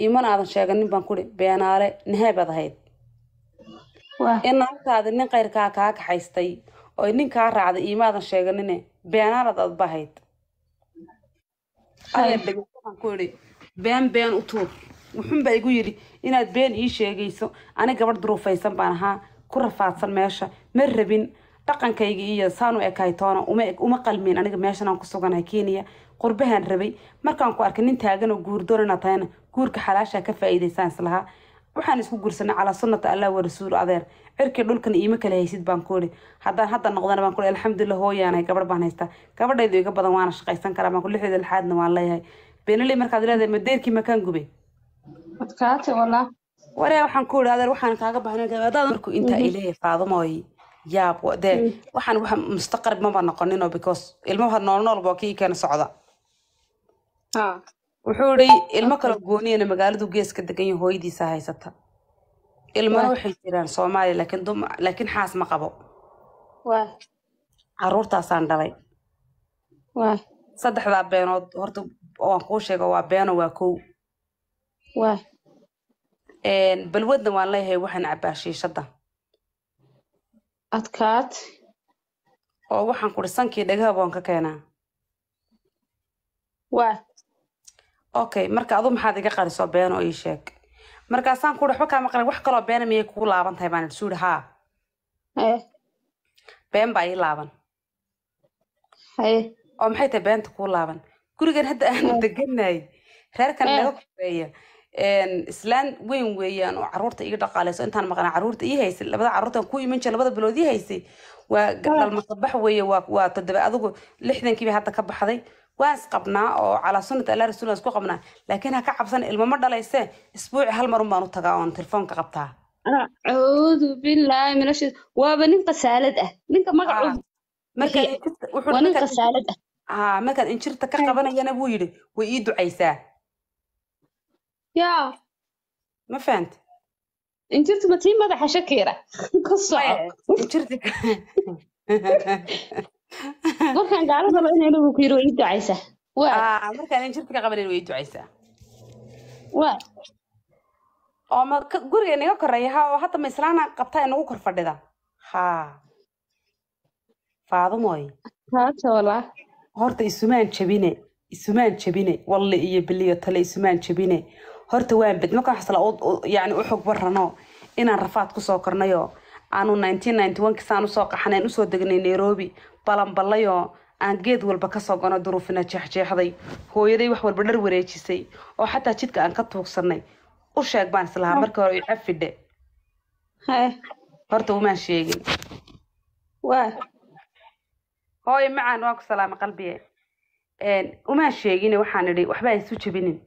iman aadan sheeganin baan kuri beenaale nahee baad ahayd in nabtaadi nin kayrkaa kaa kaxaystay oo nin kaa raacday imaadan sheeganine beenaalaad adba ahayd aan been been u tuur wuxuunbaa igu yidhi inaad been ii sheegayso ani gabadh duruufaysan baan ahaa ku rafaadsan meesha ma rabin dhaqankayga iyo saanu u toona uma qalmin aniga meeshan aan ku suganahay kenya qurbahaan rabay markaan ku arkay nin taagan oo guurdoon inaad guurka xalaashaa ka faa'iidaysaan islahaa waxaan isku gursanay calaa sunnata allah warasuul adeer cirkii dhulkan iima kala haysid baan ku idhi haddaan hadda noqdana baan ku alxamdulilah hooyaanay gabadh baan haystaa gabadhaydu iga badan waana shaqaysan karaa baan ku lixdeeda lixaadna waan leeyahay beenaley markaad leedahay madeerkii makaan gubay waree waxaan ku idhi adeer waxaan kaaga bahnaadaad markuu intaa mhm. ileehay faadumooy yaab dee mhm. waxaan wax mustaqarib maba noqonino because ilmaha nool noolba keena socda ah wuxuu idhi ilmo kala gooniyana magaaladu geeska degan yaho hooyadiisa haysata ilmana waxay jiraan soomaaliya laakiin dum laakiin xaas ma qabo caruurtaasaan dhalay saddexdaa beenood horta waan kuu sheego waa beeno waa kow balwadna waan leeyahay waxaan cabbaa shiishadda adkaad oo waxaan kuhi sankii dhagaha boon ka keenaa okay marka adu maxaad iga qariso beeno oo ii sheeg markaasaan ku waxba kaa maqlay wax kaloo beena miyay kugu laaban tahay baan isu haa eh. been baa ii laaban eh. oo maxay tahay beenta kuu laaban gurigan hadda aanu eh. deganay reerkan naga koreeya islaan weyn weeyaan oo caruurta iga dhaqaaleyso intaan maqnaa caruurta ii haysay labada caruurtan ku iman jira labada bilood ii haysay waa dhalmakabax weeye waa toddoba adigu lixdankiiba hadda ka baxday waas qabnaa oo calaa sunat alla rasuul isku qabnaa laakiin ha ka cabsan ilmama dhalayse isbuuci hal marun baan u tagaa oon telefoonka qabtaa acuudu billaahi minashiis waaba nin qasaalad ah ninka magacwaa nin qasaalad ah haa markaad injirta ka qabanayana buu yidhi way ii ducaysaa yaa ma fahamti injirtu ma tii madaxa shakiira ku soco markaan gaalo rabo in anigu ku yiro ah, ii guriga inaga koreeya ha hadda ma islaana qabta inagu kor fadhida ha faadumoy horta isumaan jabine isumaan jabine walle iyo biliyo tale isumaan jabine horta waan bed markaan xasla yani u xog barrano inaan rafaad kusoo kornayo aanu saan usoo qaxnayn usoo degnay nairobi balanballayoo aan geed walba kasoo gono duruufina jeexjeexday hooyaday wax walba dhar wareejisay oo xataa jidka aan ka tuugsanay u sheeg baan islahaa ah. markii hore ixafidhe horta umaan sheegin hooye macaan waan ku salaama qalbiye umaan sheegin waxaan idhi waxba isu jebinin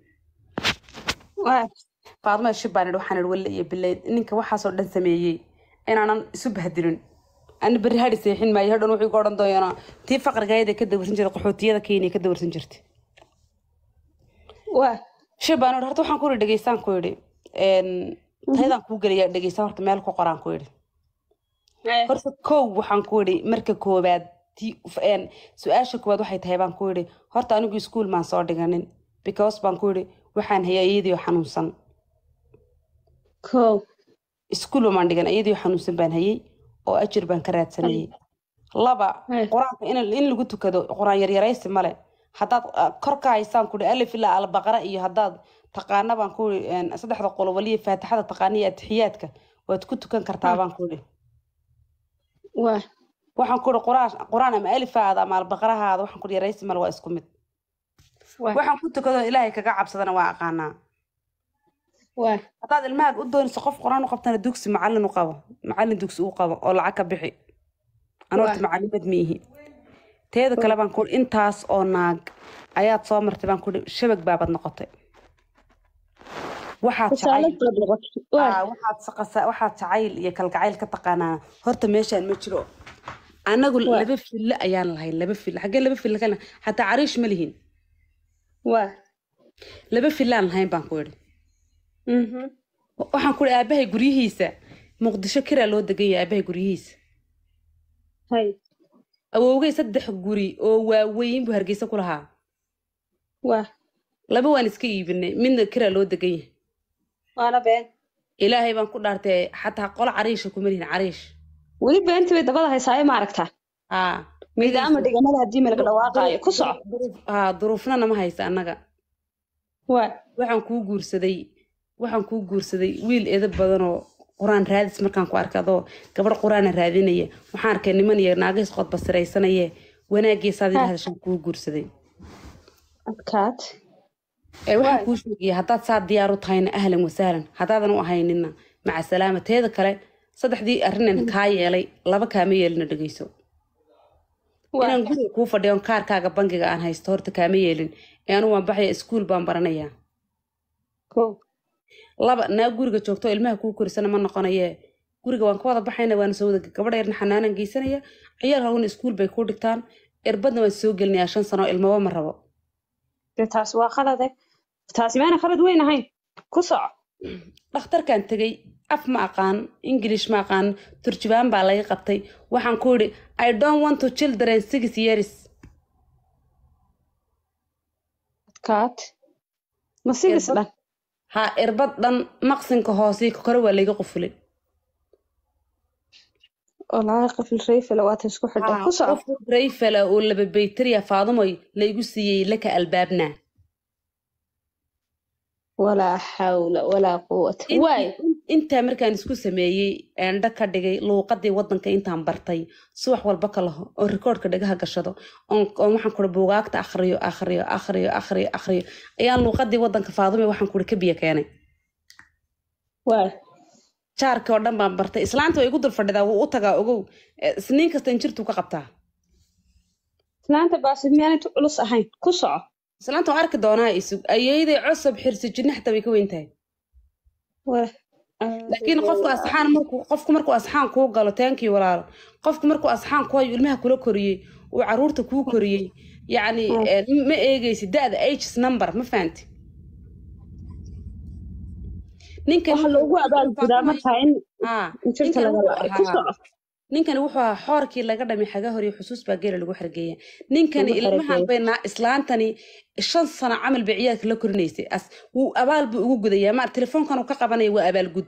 faaduma shib baan idhi waxaan idhi walle iyo bilay ninka waxaasoo dhan sameeyey inaanan isu bahdilin ana berri hadhi seexin maayo hadhan wuxuu ka odhan doona tii faqrigaayada ka dawarsan jirta qaxootiyada kenya ka dawarsan jirta shir baan idhi horta waxaan ku idhi dhegeystaan ku idhi tayadaan kuu gelayaa dhegeystaan horta meel ku qoraan ku idhi horta kow waxaan ku idhi marka koowaad su-aasha koowaad waxay tahay baan ku idhi horta anigu iskuol maan soo dhiganin because baan ku idhi waxaan hayaayadii oo xanuunsan iskuul baan dhigan iyadii xanuunsan baan hayay oo ajir baan ka raadsanayey laba qur-aanka in lagu tukado qur-aan yaryaraysi male haddaad ah, korka haysaan kudhi alif ilaa albaqara iyo haddaad taqaana baan ku saddexda qolobaliya faatixada taqaana iyo atixiyaadka waad ku tukan kartaa baan ku waxaan ku qur-aan ama alifaada ama albaqarahaada waxaan ku yaraysi male waa isku mid waxaan ku tukadoo ilaahay kaga cabsadana waa aqaanaa hadaad ilmahaaga u doonayso qof quraan u qabtana dugsi macalin u qabo macalin dugsi uu qabo oo lacag ka bixi anorta macalimad miihi teeda kale baan ku intaas oo naag ayaad soo martay baan kuhi shabag baabad noqotay waxaad jacayl iyo kalgacayl ka taqaanaa horta meeshaan ma jiro anagu laba filo ayaan lahayn laba filo xaggee laba filo kalena xataa cariish ma lihin laba filaan lahayn baan ku idhi Mm-hmm. waxaan ku aabahay guryihiisa muqdisho kiraa loo degan deganya aabahay guryihiisa awowgay saddex guri oo waaweyn buu hargeysa ku lahaa laba waan iska iibinay midna kiraa loo degan yahay ilaahay baan ku dhaartay xataa qol cariisha kuma lihin cariish weli beentii bay dabada haysaaye ma aragta miidaama dhiganada haddii melga dhawaaqaayo ku soco duruufnana ma haysa annaga waxaan kuu guursaday waxaan kuu guursaday wiil eda badanoo qur-aan raadis markaan ku arka adoo qur-aana raadinaya waxaan arkay niman iyo naagais qood basiraysanaye wanaageesaadila hadashaan kuu guursaday waxaan kuu sheegaya haddaad saa diyaaru tahayna ahlan wasahlan haddaadan u ahaynina maca salaama teeda kale saddexdii arrinan kaa yeelay laba kaama yeelina dhegeyso inaan guriga kuu fadhiya kaarkaaga bangiga aan haysto horta kaama yeelin ee anu waan baxaya iskuul baan baranayaa laba naa guriga joogto ilmaha kuu korisana ma noqonaye guriga waan ka wada baxayna waana soo wada gabadha yarna xanaanan geysanaya ciyaal hawna iskuul bay ku dhigtaan irbadna waan soo gelinayaa shan sano ilmaba ma rabo taas waa khalade eh? taasi maana khalad weyn ahayn ku soco dhakhtarkan tegey af ma aqaan ingilish ma aqaan turjubaan baa laga qabtay waxaan ku idhi i don't want to children six years ma six dhan haa irbad dhan maqsinka hooseika kore waa layga qufulay rayfala oo lababaytariya faadumoy laygu siiyey laka albaabna walaa xawla walaa quwata markaan isku sameeyey eendha ka dhigay luuqadii wadanka intaan bartay subax walba ka laho oo rikoodhka dhagaha gashado oon waxaan kuri buugaagta akhriyo akhriyo akhriyo akhriyo akhriyo ayaan luuqadii wadanka faadime waxaan kuri ka biyo keenay waay oo dhan baan bartay islaanta way igu dul fadhidaa wuu u tagaa ogow isniin kasta injirtuu ka qabtaa islaanta baasimiyaanay culus ahayn ku soco islaanta waa arki doonaa isug ayeyday cosab xirsi jinna xataa way ka weyn tahay laakiin qofku asxaan markuu qofku markuu asxaan kuu galo taankii walaalo qofku markuu asxaan ku hayo ilmaha kula koriyey uu caruurta kuu koriyey yacni eh, ma eegaysi da-da ages number ma fahanti ninka loogu abaalgudaa markaa in jirka ah, laga ninkani wuxuu ahaa xoorkii laga dhami xaga hor xusuus baa geela lagu xergeeya ninkani ilmahan baynaa islaantani shan sano camal bay ciyaarka la korinaysay as wuu abaal buu ugu gudaya maar telefoonkan ka qabanaya waa abaalgud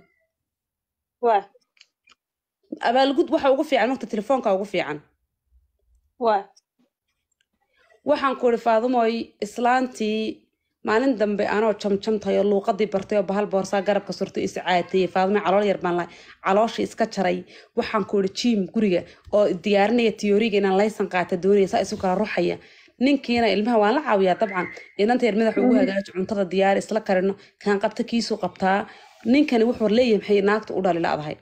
abaalgud waxa ugu fiican waqta telefoonka ugu fiican waxaan ku idhi faadumooy islaantii maalin dambe anoo jamjamtayo luuqadii bartay oo bahal boorsaa garabka surtay iscaatiyey faadme calool yar baan lahay caloosha iska jaray waxaan ku ihi jiim guriga oo diyaarinaya tiyooriga inaan laysan qaata doonaya saa isu kala ruxaya ninkiina ilmaha waan la caawiyaa dabcan inanta yar madax ugu mm. hagaaji cuntada diyaari isla karino kaan qabta kiisuu qabtaa ninkani wuxuu leeyahay maxay naagta u dhali laadahay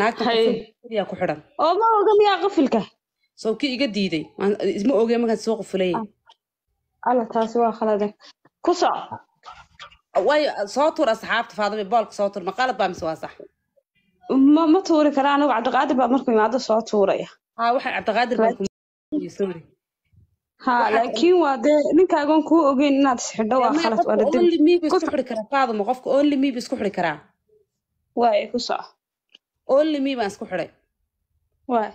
naagtayaa ku xidhan oma oga miyaa qafilka sawkii iga diiday ma oge markaan soo qufulaya ah. alla taasi waa khaladag ku way soo tuur asxaabta faadami boolka soo tuur maqaalad baa mise waa sax ma ma tuuri karaa anigu cabdiqaadir baa marku imaado soo tuuraya ha waxa cabdiqaadir baasorry ha laakiin waa dee ninkaagoon kuu ogeyn inaad isxidho waa khalad waa ladibiskuxiri qofka only me isku xiri karaa waay ku soc only baan isku xidhay waay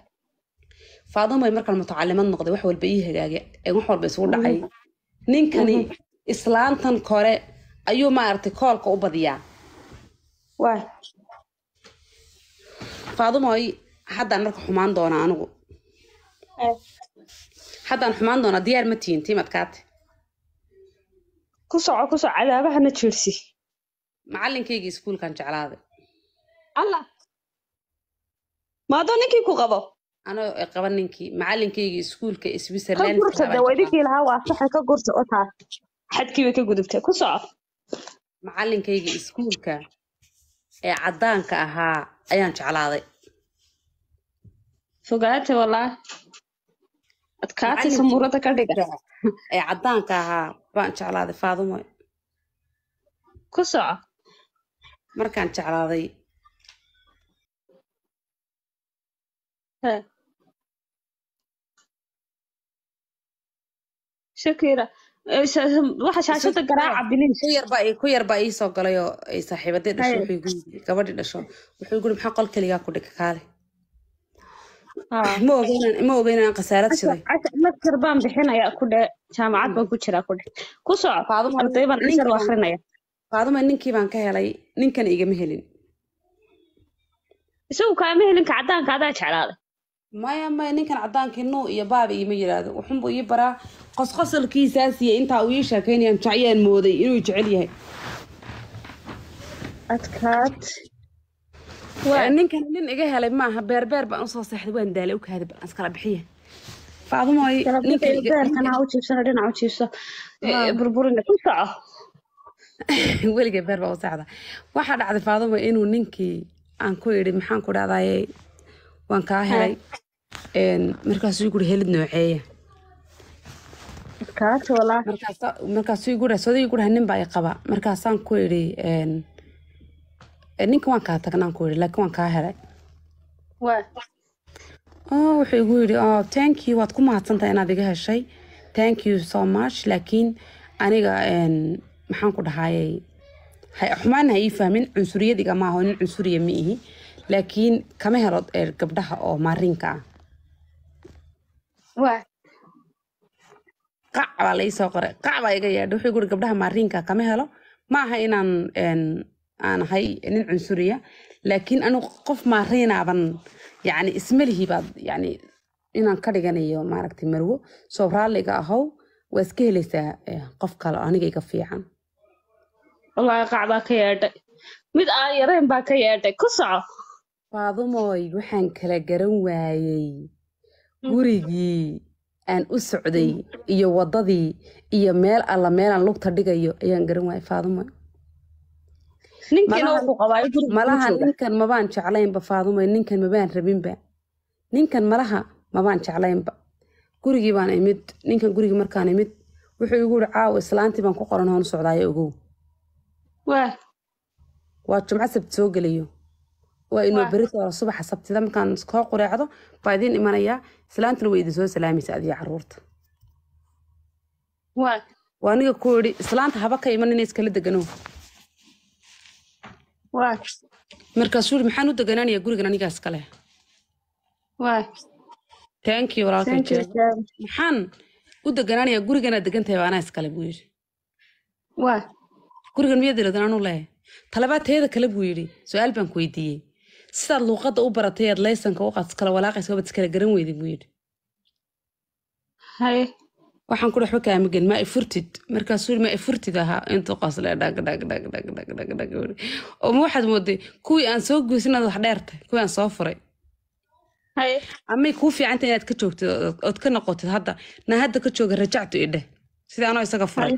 faadamo markaan mutacalimad noqday wax walba ii hagaaga ee wax walba isugu dhacay mm-hmm. ninkani mm-hmm islaantan kore ayuu maaragtay koolka u badiyaa waay faadumoy haddaan marka xumaan doonaa anigu eh. haddaan xumaan doonaa diyaar ma tihiin tiimad kaate ku soco ku soco cadaabahana jeersi macalinkaygii iskuulkan jeclaaday alla maadoo ninkii ku qabo anoo e, qaba ninkii macalinkaygii iskuulka switzerland lahaa waa saxan ka gurta u taas xadkiiba ka gudubtay ku soco macalinkayga iskuulka ee caddaanka ahaa ayaan jeclaaday fogaate walaa adkaatay samuurada ka dhiga ee caddaanka ahaa baan jeclaaday faadumo ku soco markaan jeclaaday shakira waxa shaashada garaaca bilishku yarba iisoo galay oo ay saaxiibadee dhasho gabadhii dhasho wuxuu guri maxaa qol keligaa ku dhig kaale ah. ma ogeyn aan khasaarad shiday master baan bixinaya ku jaamacad baan ku jiraa ku ku soco arday baan cashar u akrinaya faaduma ninkii baan ka helay ninkan igama helin isagu kaama helin ka adaa jeclaaday maya maya ninkan cadaankii nuu iyo baaba iima yiraahdo wuxunbuu ii baraa qosqosolkiisaasiyo intaa uu ii sheekaynaya jacyaan mooday inuu jecel yahay adkaad ninkan nin iga helay maaha beerbeer baan usoo seexday waan daalay ukaada baan iskala bixiya faadumoy beer baa u waxaa dhacday faadumo inuu ninkii aan ku idhi maxaan ku dhahdaayey waan kaa helay markaasuu guri helid nooceeya markaasuu guri sodii guriha nin baa i qaba markaasaan ku idhi ninka waan kaa tagnaan ku idhi laakiin waan kaa helay oh, wuxuu igu yidhi oh, thank you waad ku mahadsantahay inaad iga heshay thank you so much laakiin aniga maxaan ku dhahayey xumaana ha ii fahmin cunsuriyad igama nin cunsuriya ma ihi laakiin kama helo eh, gabdhaha oo maarinka ah qac baa lai qoray qac baa iga yaadha wuxuu guri gabdhaha maarinka kama helo ma aha inaan aan ahay nin cunsuriya laakiin anigu qof maariinaaban yani ismalihi baad yani inaan ka dhiganayo maaragtay marwo soo raalliga ahow waa iska helaysaa eh, qof kale aniga iga fiican wallaahi qacbaa ka yeedhay mid aan yareen baa ka yeedhay ku soco faadumoy waxaan kala garan waayey mm. gurigii aan u socday iyo wadadii iyo meel alla meelaan lugta dhigayo ayaan garan waayey faadumoy malaha ninkan mabaan jeclaynba faadumoy ninkan mabaan rabinba ninkan malaha mabaan jeclaynba gurigii baan imid ninkan gurigii markaan imid wuxuu igu yihi caawo islaantii baan ku qoran hoon socdaayo ogow waa jumco sabt soo gelayo waa inuu berito subaxa sabtida markaan koo qureecdo baa idiin imanayaa islaantana way idin soo salaamaysa adiga caruurta waa aniga ku idhi islaanta haba ka iman inay iskala degano markaasuu yiri maxaan u deganaanayaa gurigan anigaa iskale thank you maxaan u deganaanayaa guriganaa degan tahay iskale buu yidhi gurigan miyaa diladan anu leehay talabaad teeda kale buu yidhi su-aal baan ku weydiiyey sidaad luuqada u baratay aad laysanka u qadskala walaaqaysa waad iskala garan weydid buu yidhi waxaan ku dhex wakaa magan ma ifurtid markaasuu ma ifurtid ahaa intuu qosle dhag ma waxaad mooday kuwii aan soo goysin wax dheertay kuwii aan soo furay amay kuu fiicantay inaad ka joogtid ood ka noqotid hadda na hadda ka jooga rajactu idheh sida anoo isaga furay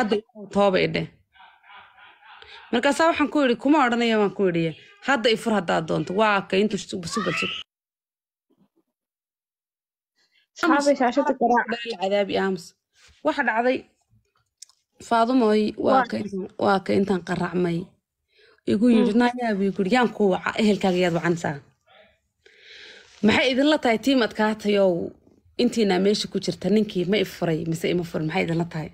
hadda tooba idheh markaasaa waxaan ku yidhi kuma odhanaya baan ku yidhi hadda i fur haddaad doonto waa arkay intuu subal sug waxa dhacday faadumoy waa ka intaan qaracmay igu yii mm. nayaabi guri yaan ku waca ehelkaaga yaad wacansaa maxay idinla tahay tiim adkaatayow intiinaa meesha ku jirta ninkii ma i furay mise ima furin maxay idinla tahay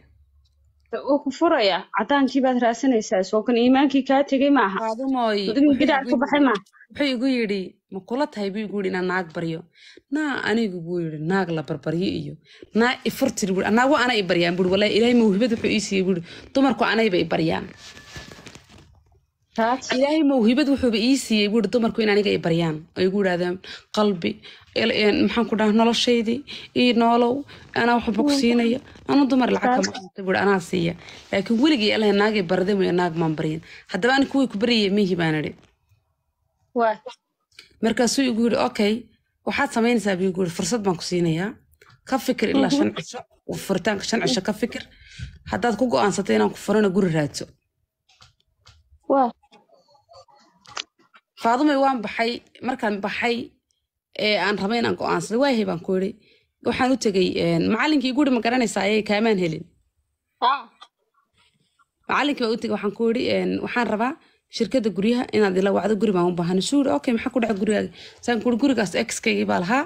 wuu ku furaya cadaankii baad raasanaysaa soo kan iimaankii kaa tegey maaha wuxuu igu yidhi ma kula tahay buu igu yidhi inaa naag baryo naa anigu buu yidhi naag la barbaryo iyo naa ifurtir bu anaagu ana i baryaan buuri wallahi ilaahay mawhibad wuxuu iisiiyey siiyey buuri dumarku anayba i baryaan ilaahay mawhibad wuxuuba ii siiyey buui dumarku in aniga ay baryaan ay ugu yidhahdeen qalbi maxaan ku dhaha noloshaydii ii noolow anaa waxba ku siinaya anu dumar lacag qaata buui anaa siiya laakiin weligay allah naagay barday mooya naag maan baryin haddaba ani kuwii ku baryaya mihi baan idhi markaasuu igu yidhi okay waxaad samaynaysaa buu yidhi fursad baan ku siinayaa ka fikir ilaa shan mhm. cisho furitaanka shan cisho ka fikir haddaad ku go'aansatay inaan ku furana guri raadso faadumay waan baxay markaan baxay aan rabay inaan go-aansada waayahay baan ku iri waxaan u tegey macalinkii iguri ma garanaysaa ayay kaamaan helin ah. macalinkii baan u tegey waxaan ku iri waxaan rabaa shirkadda guryaha inaad ila wacdo guri baan u baahana suuri okay maxaa ku dhaca gurigaaga saan kuuri gurigaas exkaygii baa lahaa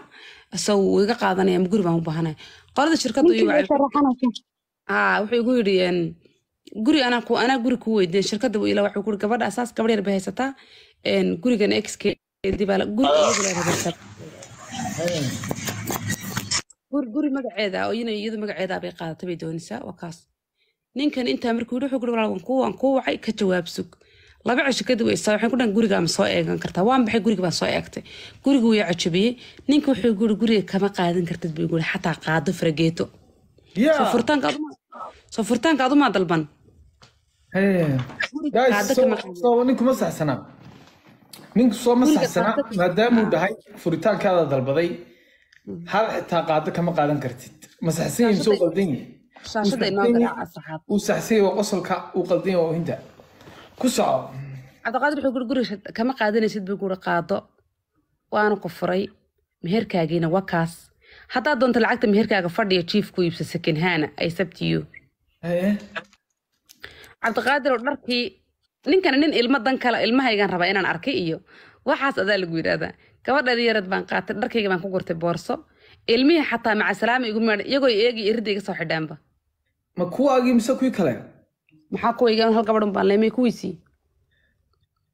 isaw iga qaadanaya ama guri baan u baahanaya qolada shirkadda wuxuu igu yidhi guri anaa guri kuu weydiin shirkadda ila waxuu kuuri gabadha asaas gabadh yar bay haysataa gurigan exguri ah. magaceeda bay qaadata qaadatabay doonaysaa waa kaas ninkan intaa markuu yidhi wuxuu waan kuu wacay ka jawaab laba cisho kadib waysaa waxaan ku dhan gurigaama soo eegan kartaa waan baxay guriga baan soo eegtay guriga wuu cajabiyey ninka wuxuu guri guriga kama qaadan kartid buu guri xataa qaado farageeto soo furitaanka adumaa dalban ninkuma saxsanaa ninka soo masaxsana maadaamuu ah. dhahay furitaankaada dalbaday hal xitaa qaado kama qaadan kartid masaxsan yahay soo qaldanyahu saxsan waa qosolka uu qaldanya waa hinta ku soco cabdiqaadir wuxuu guri guriga kama qaadanaysid buu guri qaado waana ku furay meherkaagiina waa kaas haddaad doonto lacagta meherkaaga fadhiya jiif ku iibsa sakinhaana ay sabtiyo cabdiqaadir oo dharkii ninkana nin ilmo dan kale ilmahaygaan rabaa inaan arkay iyo waxaas adaa lagu yidhaahdaa gabadh dhaliyareed baan qaatay dharkayga baan ku gurtay boorso ilmihii xataa macasalaama igu maadha iyagoo eegii iridda iga soo xidhaanba ma kuwaagii mise kuwii kale maxaa kuwayga hal gabadh unbaan leemay kuwiisii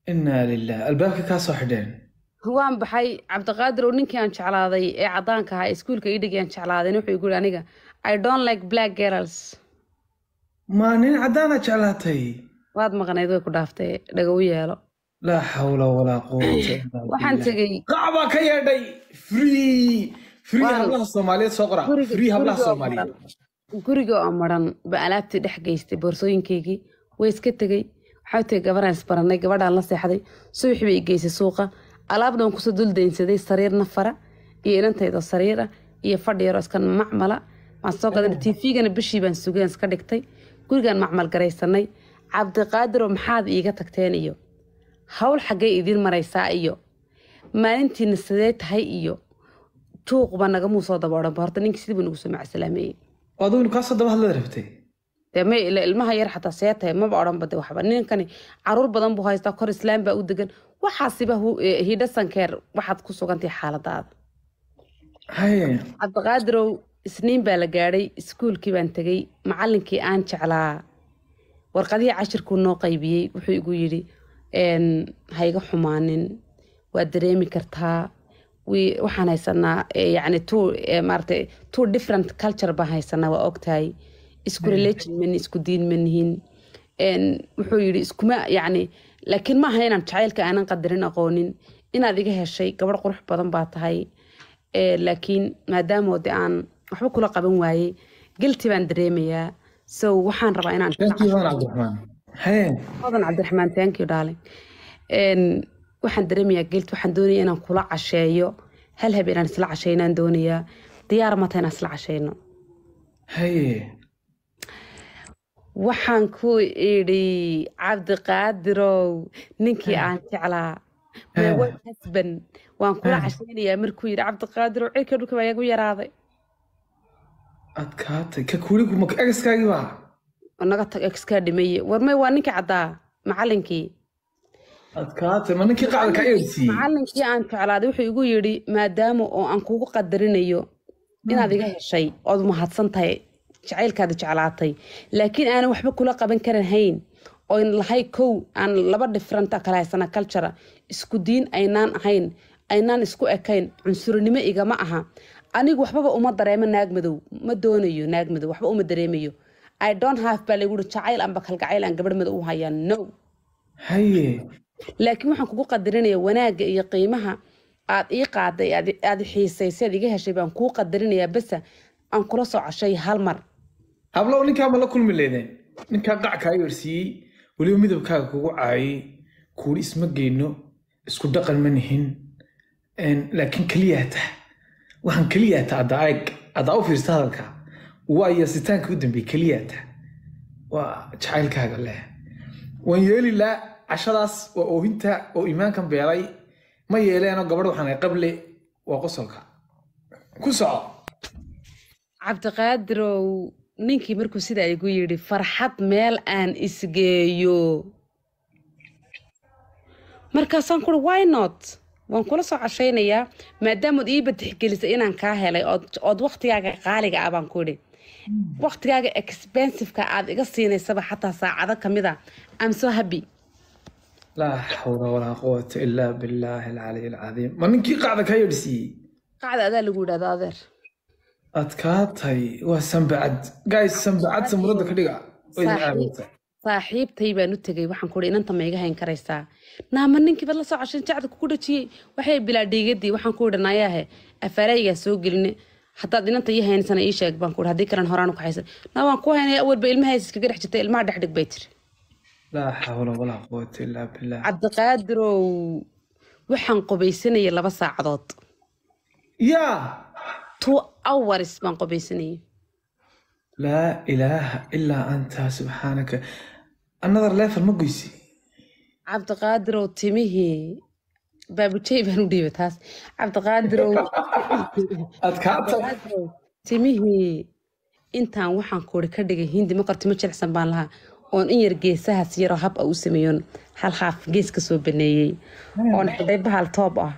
inaa lilah albaabka kaa xidheen waan baxay cabdiqaadir oo ninkii aan jeclaaday ee cadaanka ahaa iskuulka idhigi aan jeclaadayn wuxuu igu yidhi aniga i don't like black girls maa nin caddaana jeclaatay waad maqnayd way ku dhaaftay dhagow yeelo laa xawla walaa quwatawaxaan tegey qacbaa ka yeedhay free free hablaha soomaaliyeed soo qora free hablaha soomaaliyeed guriga oo maran ba alaabtii dhex geystay boorsooyinkaygii way iska tegay waxaa tegay gabadhaan isbaranay gabadhaan la seexday subax bay geysay suuqa alaabna waan kusoo duldaynsaday sariir nafara iyo inantaydoo sariir ah iyo fadhi yaroo iska macmala waan soo gadan tifigana bishii baan sugeen iska dhigtay gurigaan macmal garaysanay cabdiqaadiro maxaad iiga tagteen iyo hawl xaggay idiin maraysaa iyo maalintiina sidee tahay iyo tuuqba nagamuu soo daba odhanba horta ninki sidii buu nagu soo macasalaameyey adugnu kaasoo daba hadlada rabtay dee ilmaha yar xataa see tahay maba odhanba de waxba ninkani caruur badan buu haystaa kor islaam baa u degan waxaasiba e, hidhasankeer waxaad ku sugantahay xaaladaada cabdiqaadirow isniin baa la gaadhay iskuulkii baan tegey macalinkii aan jeclaa warqadii cashirkuu noo qaybiyey wuxuu igu yiri haiga xumaanin waad dareemi kartaa waxaan haysanaa eh, yani two eh, maarata two different culture baan haysanaa waa ogtahay isku hmm. religion manihin isku diin manihin wuxuu yiri iskuma yani laakiin maaha inaan jacaylka aanan qadarin aqoonin inaad iga heshay gabadh qurux badan baa tahay eh, laakiin maadaama de aan waxba kula qaban waayey gelti baan dareemayaa so waxaan rabaa inaan mudan cabdiraxmaan thank you darling waxaan dareemayaa gelt waxaan doonayaa inaan kula casheeyo hal hab inaan isla casheynaan doonayaa diyaar mata inaan isla casheyno waxaan ku idhi cabdiqaadirow ninkii aan jeclaa my hasban waan kula casheynayaa markuu yidhi cabdiqaadirow cirka dhulka baa iyagu yaraaday adkaatay ka kuligu exkaagii baa naga tag exkaa dhimay warmay waa ninkii caddaa macalinkii macalinkii aan jeclaaday wuxuu igu yidhi maadaama oo aan kugu qadarinayo inaad iga heshay ood mahadsantahay tahay jacaylkaada jeclaatay laakiin aanan waxba kula qaban karan hayn oyn lahay kow aan laba dhifranta ah kala haysana cultura isku diin aynaan ahayn aynaan isku ekayn cunsurinimo igama aha anigu waxbaba uma dareemo naagmadow ma doonayo naagmadow waxba uma dareemayo i don't have baa lagu jacayl anba kalgacayl aan gabadh madow u hayaa no haye laakiin waxaan kugu qadarinaya wanaagga iyo qiimaha aad ii qaaday aad xiisaysay aad iga heshay baan kuu qadarinayaa basa aan kula soo hal mar hablow ninkaa ma la kulmi leedeen ninkaa qac kaa weliba midabkaaga kugu caayay kuuri isma geyno isku dhaqan ma nihin laakiin keliyaa tah waxaan keliyaata adda aeg addaa u fiirsa hadalka waayo sitaanka u dambeeye keliyaata waa jacaylkaaga leh waan yeelilaa cashadaas waa oohinta oo iimaankan beelay ma yeeleeno gabadh waxaan ay waa qosolka ku soco cabdiqaadirow ninkii markuu sidaa igu yidhi farxad meel aan isgeeyo markaasaan kuri wynot waan kula soo cashaynayaa maadaamaod ii badixgelisay inaan kaa helay ood waktigaaga qaaliga ah baan kuidhi hmm. waktigaaga expensiveka aad iga siinaysaba xataa saacado kamid a ah. am soo habi laa xawla walaa quwata ilaa bilaahi alcaliy alcadiim ma ninkii qacda kaa yeedhsiiyey qacda adaa lagu yidhahda adeer adkaatay waa sambacad gays sambacad samuradda ka dhiga saaxiibtay baan u tegay waxaan kuhi inanta ma hayn karaysaa naama ninkii bad la soo cashan jacdaka ku dhajiyey waxay bilaa dheegadii waxaan ku idhi nayaahe afaaraayigaa soo geline haddaad inanta ii haynsana ii sheeg baan ku haddii kalan horaan ku naa waan ku haynaya awalba ilmahaas iskaga dhex jirtay ilmaha dhexdhig bay tiri laa xawla walaa quwata illaa billah cabdiqaadirow waxaan qubaysanayay laba saacadood yaa two hours baan qubaysanayay laa ilaaha ilaa anta subxaanaka another level ma goysi cabdiqaadirow timihii baabujey baan u dhiiba taas cabdiqaadirow timihii intaan waxaan kuuri ka dhigay hindi ma qortimo jilicsan baan lahaa oon in yar geesahaas yaroo hab a u sameeyoon hal haaf gees ka soo baneeyey oon xidhay bahal toob ah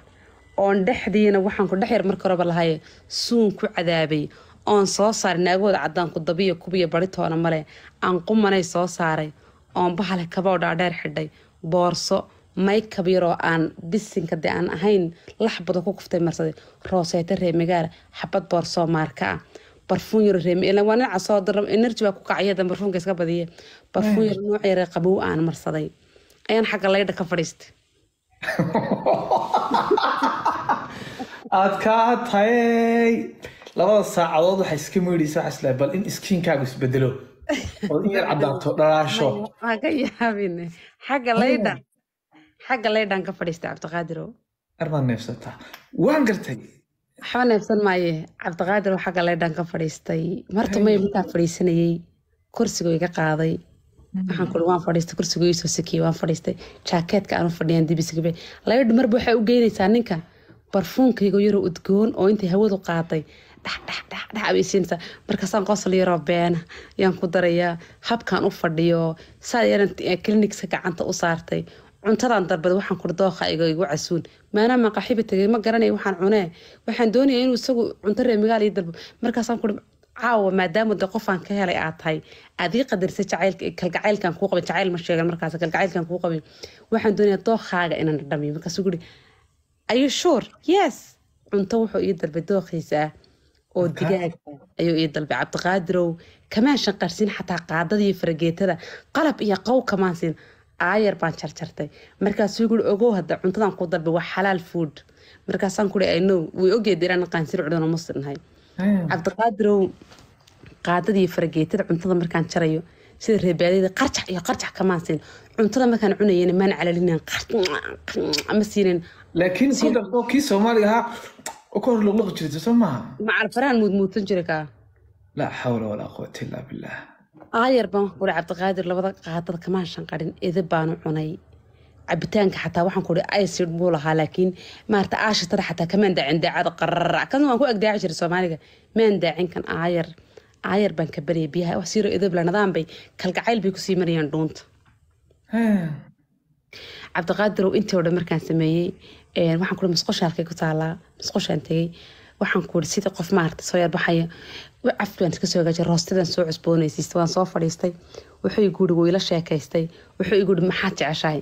oon dhexdiina waxaan ku dhex yar marka horeba lahaye suun ku cadaabay oon soo saaray naagahooda caddaan ku dabiyo kubiyo baritoona male aan qumanay soo saaray oon bahale kaboo dhaadheer ah, xidhay boorso maykab yaroo aan bisinka de aan ahayn lax badan ku kuftay marsaday rooseeto reemagaara xabad boorsoo maarka ah barfuun yaro reemila waa ninaca soo dara energy baa ku kacyada barfuunka iska badiya barfuun yaro nooc yare qabow aan marsaday ayaan xagga laydha ka fadhiistay aad kaa tahay labada saacadood waxa iska miidhaysa waxaa islaa bal in iskiinkaagu isbedelo ood dhalaasho waan ka yaabine xagga laydhan xagga laydhan ka fadhiista cabdiqaadirow arbaa neefsataa waan gartay waxba neefsan maaye cabdiqaadir oo xagga laydhan ka fadhiistay marta may markaa fadhiisanayey kursigu iga qaaday waxaan kuri waan fadhiistay kursigu iisoo sikiyey waan fadhiistay jaakeetka aanu fadhiyaan dibisigbe laydhu marba waxay u geynaysaa ninka barfuunkayga yaro udgoon oo intay hawadu qaaday dhedhdhedhedhaabaysiinta markaasaan qosol yaroo beena ayaan ku darayaa habkaan u fadhiyo saayaran cliniksa gacanta u saartay cuntadan dalbada waxaan kuri dooqa igu casuun maanaa maqaxiba tegay ma garanaya waxaan cunee waxaan doonaya inuu isagu cunto reemigaal ii dalbo markaasaan kuri caawa maadaama de qofaan ka helay aad tahay aad qadarisa kalgacaylkan kuu qabin jacayl ma sheegan markaas kalgacaylkan kuu qabin waxaan doonayaa dooqaaga inaan dhamiyo markaasuu guri ayuu shuur yes cunto wuxuu ii dalbay dooqiisa ah oo digaag ayuu ii dalbay cabdiqaadirow kamaan shanqarsiin xataa qaadada iyo farageetada qalab iyo qow kamaan siin aayar baan jarjartay markaasuu guri ogow hadda cuntadaan ku dalbay waa xalaal food markaasaan kuri aynow way ogeeda inaan qaansir cudhano musirnahay cabdiqaadirow qaadada iyo farageetada cuntada markaan jarayo sida reebaadada qarjax iyo qarjax kamaan siin cuntada markaan cunayana maan calalinen ama siinin laakiin kii soomaaliga ahaa oo ka hor luqluqi jirta soo maaha macar farahan aayar baan wax kuhi cabdiqaadir labada qaadada kamaan shanqarin edi baanu cunay cabitaanka xataa waxaan kuhi aysid buu lahaa laakiin maarta aashatada xataa kamaan daacin daacada qarara kan waan ku agdaaci jiray soomaaliga maan daacin aayar aayar baan ka baraya biyaha wax siiro edobla nadaan bay kalgacayl bay kusii marayaan dhuunta cabdiqaadirow intii o markaan sameeyey waxaan kuhi musqusha halkay ku taalaa musqushaan tegay waxaan kuuri sida qof maarta soo yarbaxaya cafbaan iska soo hagaajiya roostadan soo cusboonaysiista waan soo fadhiistay wuxuu iguri wuu ila sheekaystay wuxuu iguri maxaad jeceshahay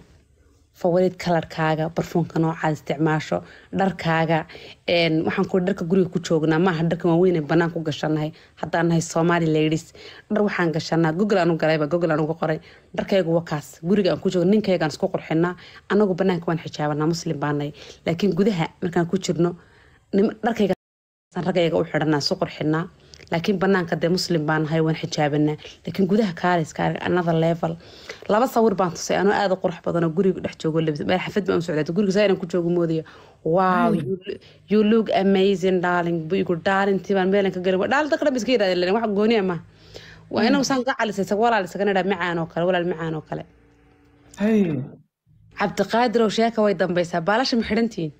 fawarid kalarkaaga barfuunka noocaad isticmaasho dharkaaga waxaan ku dharka guriga ku joognaa maaha dharka waaweyn banaan ku gashanahay haddaan nahay somali ladies dhar waxaan gashanaa google aanu galayba google aan qoray dharkaygu wakaas guriga aan ku joogno ninkaygaan isku qurxinaa anagu banaanka waan xijaabanaa muslim baanahay laakiin gudaha markaan ku jirno dharkayga raggayga u xidhanaa isku qurxinaa laakiin banaanka dee muslim baa nahay waan xijaabana laakiin gudaha kaaliska arag level laba sawir baan tusay anoo aada qurux badanoo guriga dhex joogo meel xafad baan socdaa guriga saa inaan ku joogo moodaya wow you look amazing darling buigu darlintii baan meelan ka galin dhaal dadka dhan iska yiraadeen wax gooni ama waa hmm. inuu saan ka calisay dhaa macaan kale walaal macaan kale cabdiqaadir sheeka way dambaysaa baalasha ma xidhantihiin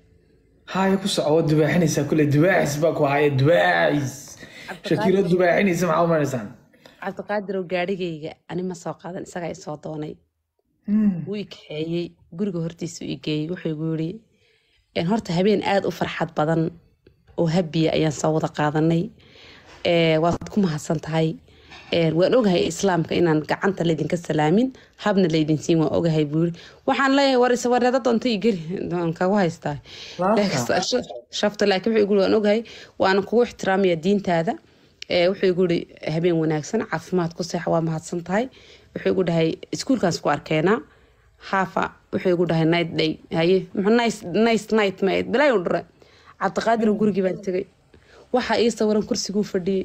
haye ku soco waa dubaaxinaysaa kule dubaacis baa ku haya dubaacis shakiro dubaacinaysa maxaa u maraysaan gaadhigayga ani ma soo qaadan isagaa isoo doonay hmm. wuu i kaxeeyey guriga hortiisu i geeyey wuxuu igu yidhi horta habeen aada u farxad badan oo habiya ayaan soo wada qaadanay waad ku mahadsan tahay waan ogahay islaamka inaan gacanta laydinka salaamin habna laydinsiin waan ogahay buuri waxaan leeyahay warise wareeda doonta ii geli waan kagu haystaa shafta laakiin wuxuu igu waan ogahay waan kugu ixtiraamaya diintaada wuxuu igu habeen wanaagsan caafimaad ku seexa waa mahadsan tahay wuxuu igu dhahay iskuulkaas ku arkeenaa haafa wuxuu igu dhahay night day haye muxuu nice night mayd bilaay u dhura cabdiqaadir gurigii baan tegay waxaa ii sawiran kursiguu fadhiyey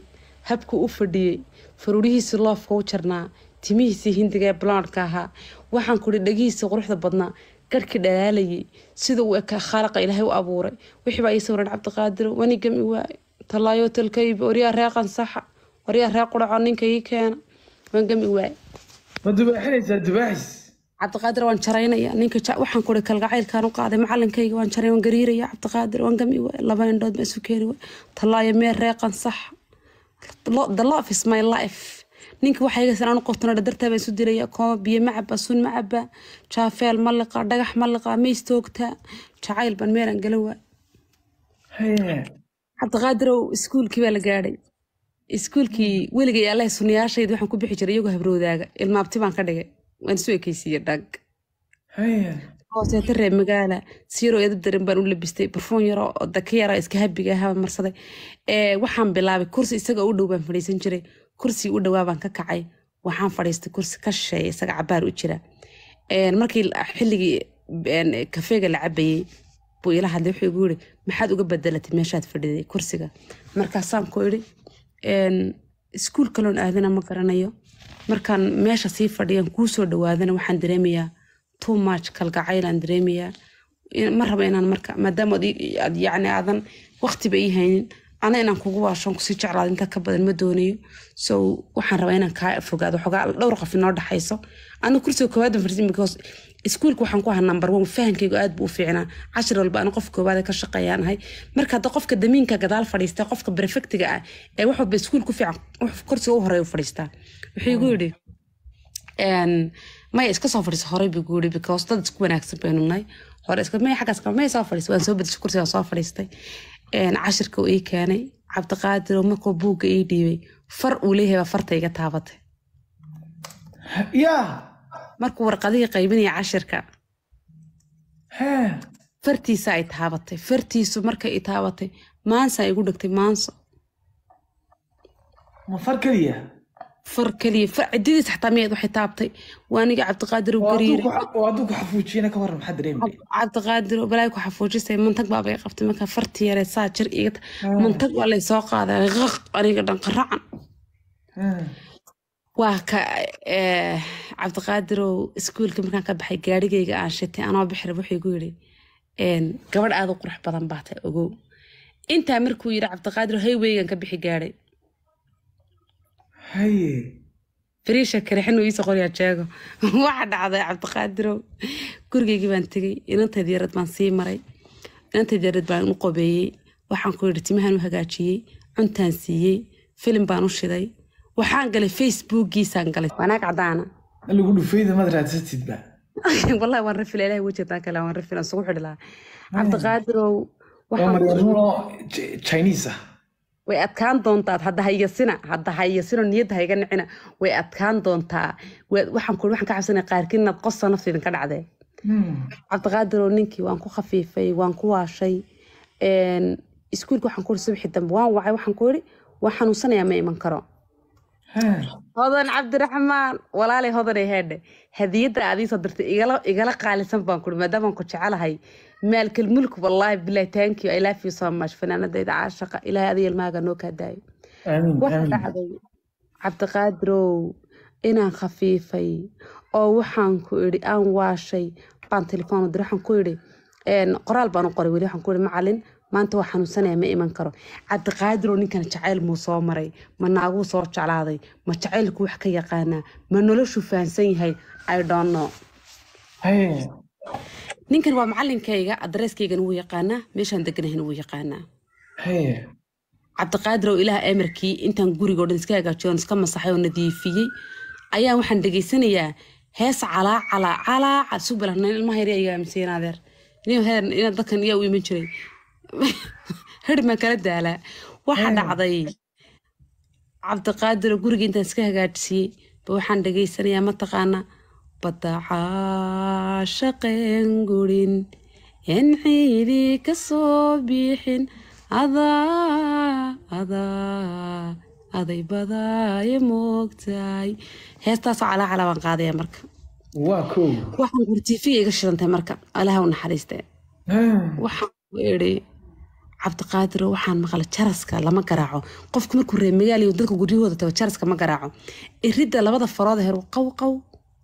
habka u fadhiyey faruurihiisii loofka u jarnaa timihiisii hindiga ee balaadhka ahaa waxaan kudhi dhagihiisa quruxda badnaa garhkii dhalaalayay sida uu ekaa khaalaqa ilaahay u abuuray wixii baa ii sawiran cabdiqaadir wanigam iwaayo tallaayotalkayb waryaa ree qansaxa waryaa ree quraco ninka ii keena wangam iwaayo ma dubaaxinaysaa dubaaxis cabdiqaadir waan jaraynaya ninka waxaan kudhi kalgacaylkaan u qaaday macalinkayga waan jaray waan gariiraya cabdiqaadir wangam iwaayo laba ma isu keeni waay tallaayo meel ree qansaxa the love is my life ninka waxa iga sanaan qoftan dartaa baan isu diraya kooma biyo ma sun ma jaafeel ma liqa dhagax ma liqa ma istoogta jacayl baan meelaan gala waa cabdiqaadirow iskuulkii baa la gaadhay iskuulkii weligay allah sunayaashayda waxaan ku bixi jiray iyagoo habrowdaaga ilmaabti baan ka dhigay waan isu ekeysiiyey dhag hooseeta reer magaala si yaroo edab daran baan u labistay barfuun yaro daka yara iska habiga ahaba marsaday eh, waxaan bilaabay kursi isaga u dhow baan fadhiisan jiray kursi u dhowaa baan ka kacay waxaan fadhiistay kursi ka shisheeya isaga cabaar u jira eh, markii xilligii kafeega la cabayey buu ila hadlay wuxuu igu yiri maxaad uga badelatay meeshaad fadhiday kursiga markaasaan ku idhi iskuul kaloon aadana ma garanayo markaan meesha sii fadhiyan kuusoo dhawaadana waxaan dareemayaa too much kalgacaylaan dareemayaa ma rabo inaan marka maadaama yacni aadan waqtiba ii haynin ana inaan kugu waashoon kusii jeclaado inta ka badan ma doonayo so waxaan rabaa inaan kaa fogaado xogaa dhowr qof inoo dhexayso ana kursiga koowaad ban farsin because iskuulka waxaan ku ahaa number one fahankaygu aad buu u fiicnaa cashir walba ana qof koowaad ka shaqeeyaan ahay marka hadda qofka damiinka gadaal fadhiista qofka berfectiga ah ee wax walba iskuul ku fiican kursiga u horeeya u fadhiistaa wuxuu igu yidhi ehm, maya iska soo fadhiis horey bu guuri because dad isku wanaagsan baynu nahay hore may soo fadhiis waan soo badishay kursiga soo fadhiistay cashirka uu ii keenay cabdiqaadir oo markuu buugga ii dhiibay far uu leeyahay baa farta iga taabatay yaa markuu warqadihii qaybinaya cashirka fartiisa ay taabatay fartiisu markay i taabatay igu dhigtay maanso ma far keliya far kaliya farcidadiis xataa miyaad waxay taabtay waaniga cabdiqaadir u balaay ku xafuujisay mantag baabay qabtay markaa farti yareed saa jir iga ah. mantag waa lay soo qaaday aniga dhan qaracan ah. waa ka eh, cabdiqaadirow iskuulka markaan ka baxay gaarigayga aan shitay anoo bixir wuxuu igu yidhi gabadh aad u qurux badan baa ogow intaa markuu yidhi cabdiqaadir hayweygan ka bixi gaadhay bariisha kale xinu qoryaa jeego waxa dhacday cabdiqaadirow gurigaygii baan tegey inanta diyaarad baan sii maray inanta diyaarad baan u qobeeyey waxaan ku yidhi timahaan u hagaajiyey cuntaan siiyey filim baan u shiday waxaan galay facebookiisaan galay wanaag cadaana lagu dhufayda maad raadsatidba wallahi waan rafila ilahi wajeedaan kale waan rafila sugu xidhi lahaa cabdiqaadirow chinese ah way adkaan doontaa hadda hayasina hadda hayasino niyadda hayga nicina way adkaan doontaa waxaan ka cabsanaya qaarkiin inaad qosa naftiidin ka dhacdee hmm. cabdiqaadiroo ninkii waan ku khafiifay waan ku waashay iskuulka waxaan ku subaxi dambe waan wacay waxaan ku waan xanuunsanayaa ma iman karo hmm. hodan cabdiraxmaan walaalay hodanay heedhe hadiyadda aad iisoo dirtay igala qaalisan baan kuri maadaamaan ku jecelahay maalkal mulk wallahi bilahi thank you i love you so much fanaanadayda caashaqa ilaahay adiga ilmaaga noo kaa daayo waxa dhacday cabdiqaadirow inaan khafiifay oo waxaan ku idhi aan waashay baan telefoon u waxaan ku idhi qoraal baan u qoray weli waxaan ku idhi macalin maanta waa xanuunsanaya ma iman karo cabdiqaadirow ninkan jacayl muu soo maray ma naaguu soo jeclaaday ma jacaylku wax ka yaqaanaa ma noloshu fahansan yahay i don't know ninkan waa macalinkayga adareyskaygana wuu yaqaanaa meeshaan deganahayna wuu yaqaanaa cabdiqaadirow ilaah emerkii intaan gurigoo dhan iska hagaajiyoon iska masaxay oo nadiifiyey ayaa waxaan dhegaysanayaa hees calaa calaa calaa sublan ah, ilmaha yar iga aaminsayen inaad dadkan iyaa u iman jiray hedhi maan kala daalaa waxaa dhacday cabdiqaadirow guriga intaan iska hagaajisiyey ba waxaan dhegaysanayaa mataqaanaa bataxaa shaqeen gurin en ciidii ka soo biixin adaa adaa aday badaaye moogtahay heestaasoo calaa calaa baan qaadaya marka waxaan hortiifiya iga shidantay marka alaha u naxariistee waxaan ku idhi cabdiqaadiro waxaan maqla jaraska lama garaaco qofka markuu reer magaaliyo dadka guryahooda tago jaraska ma garaaco iridda labada farood heer qaw qaw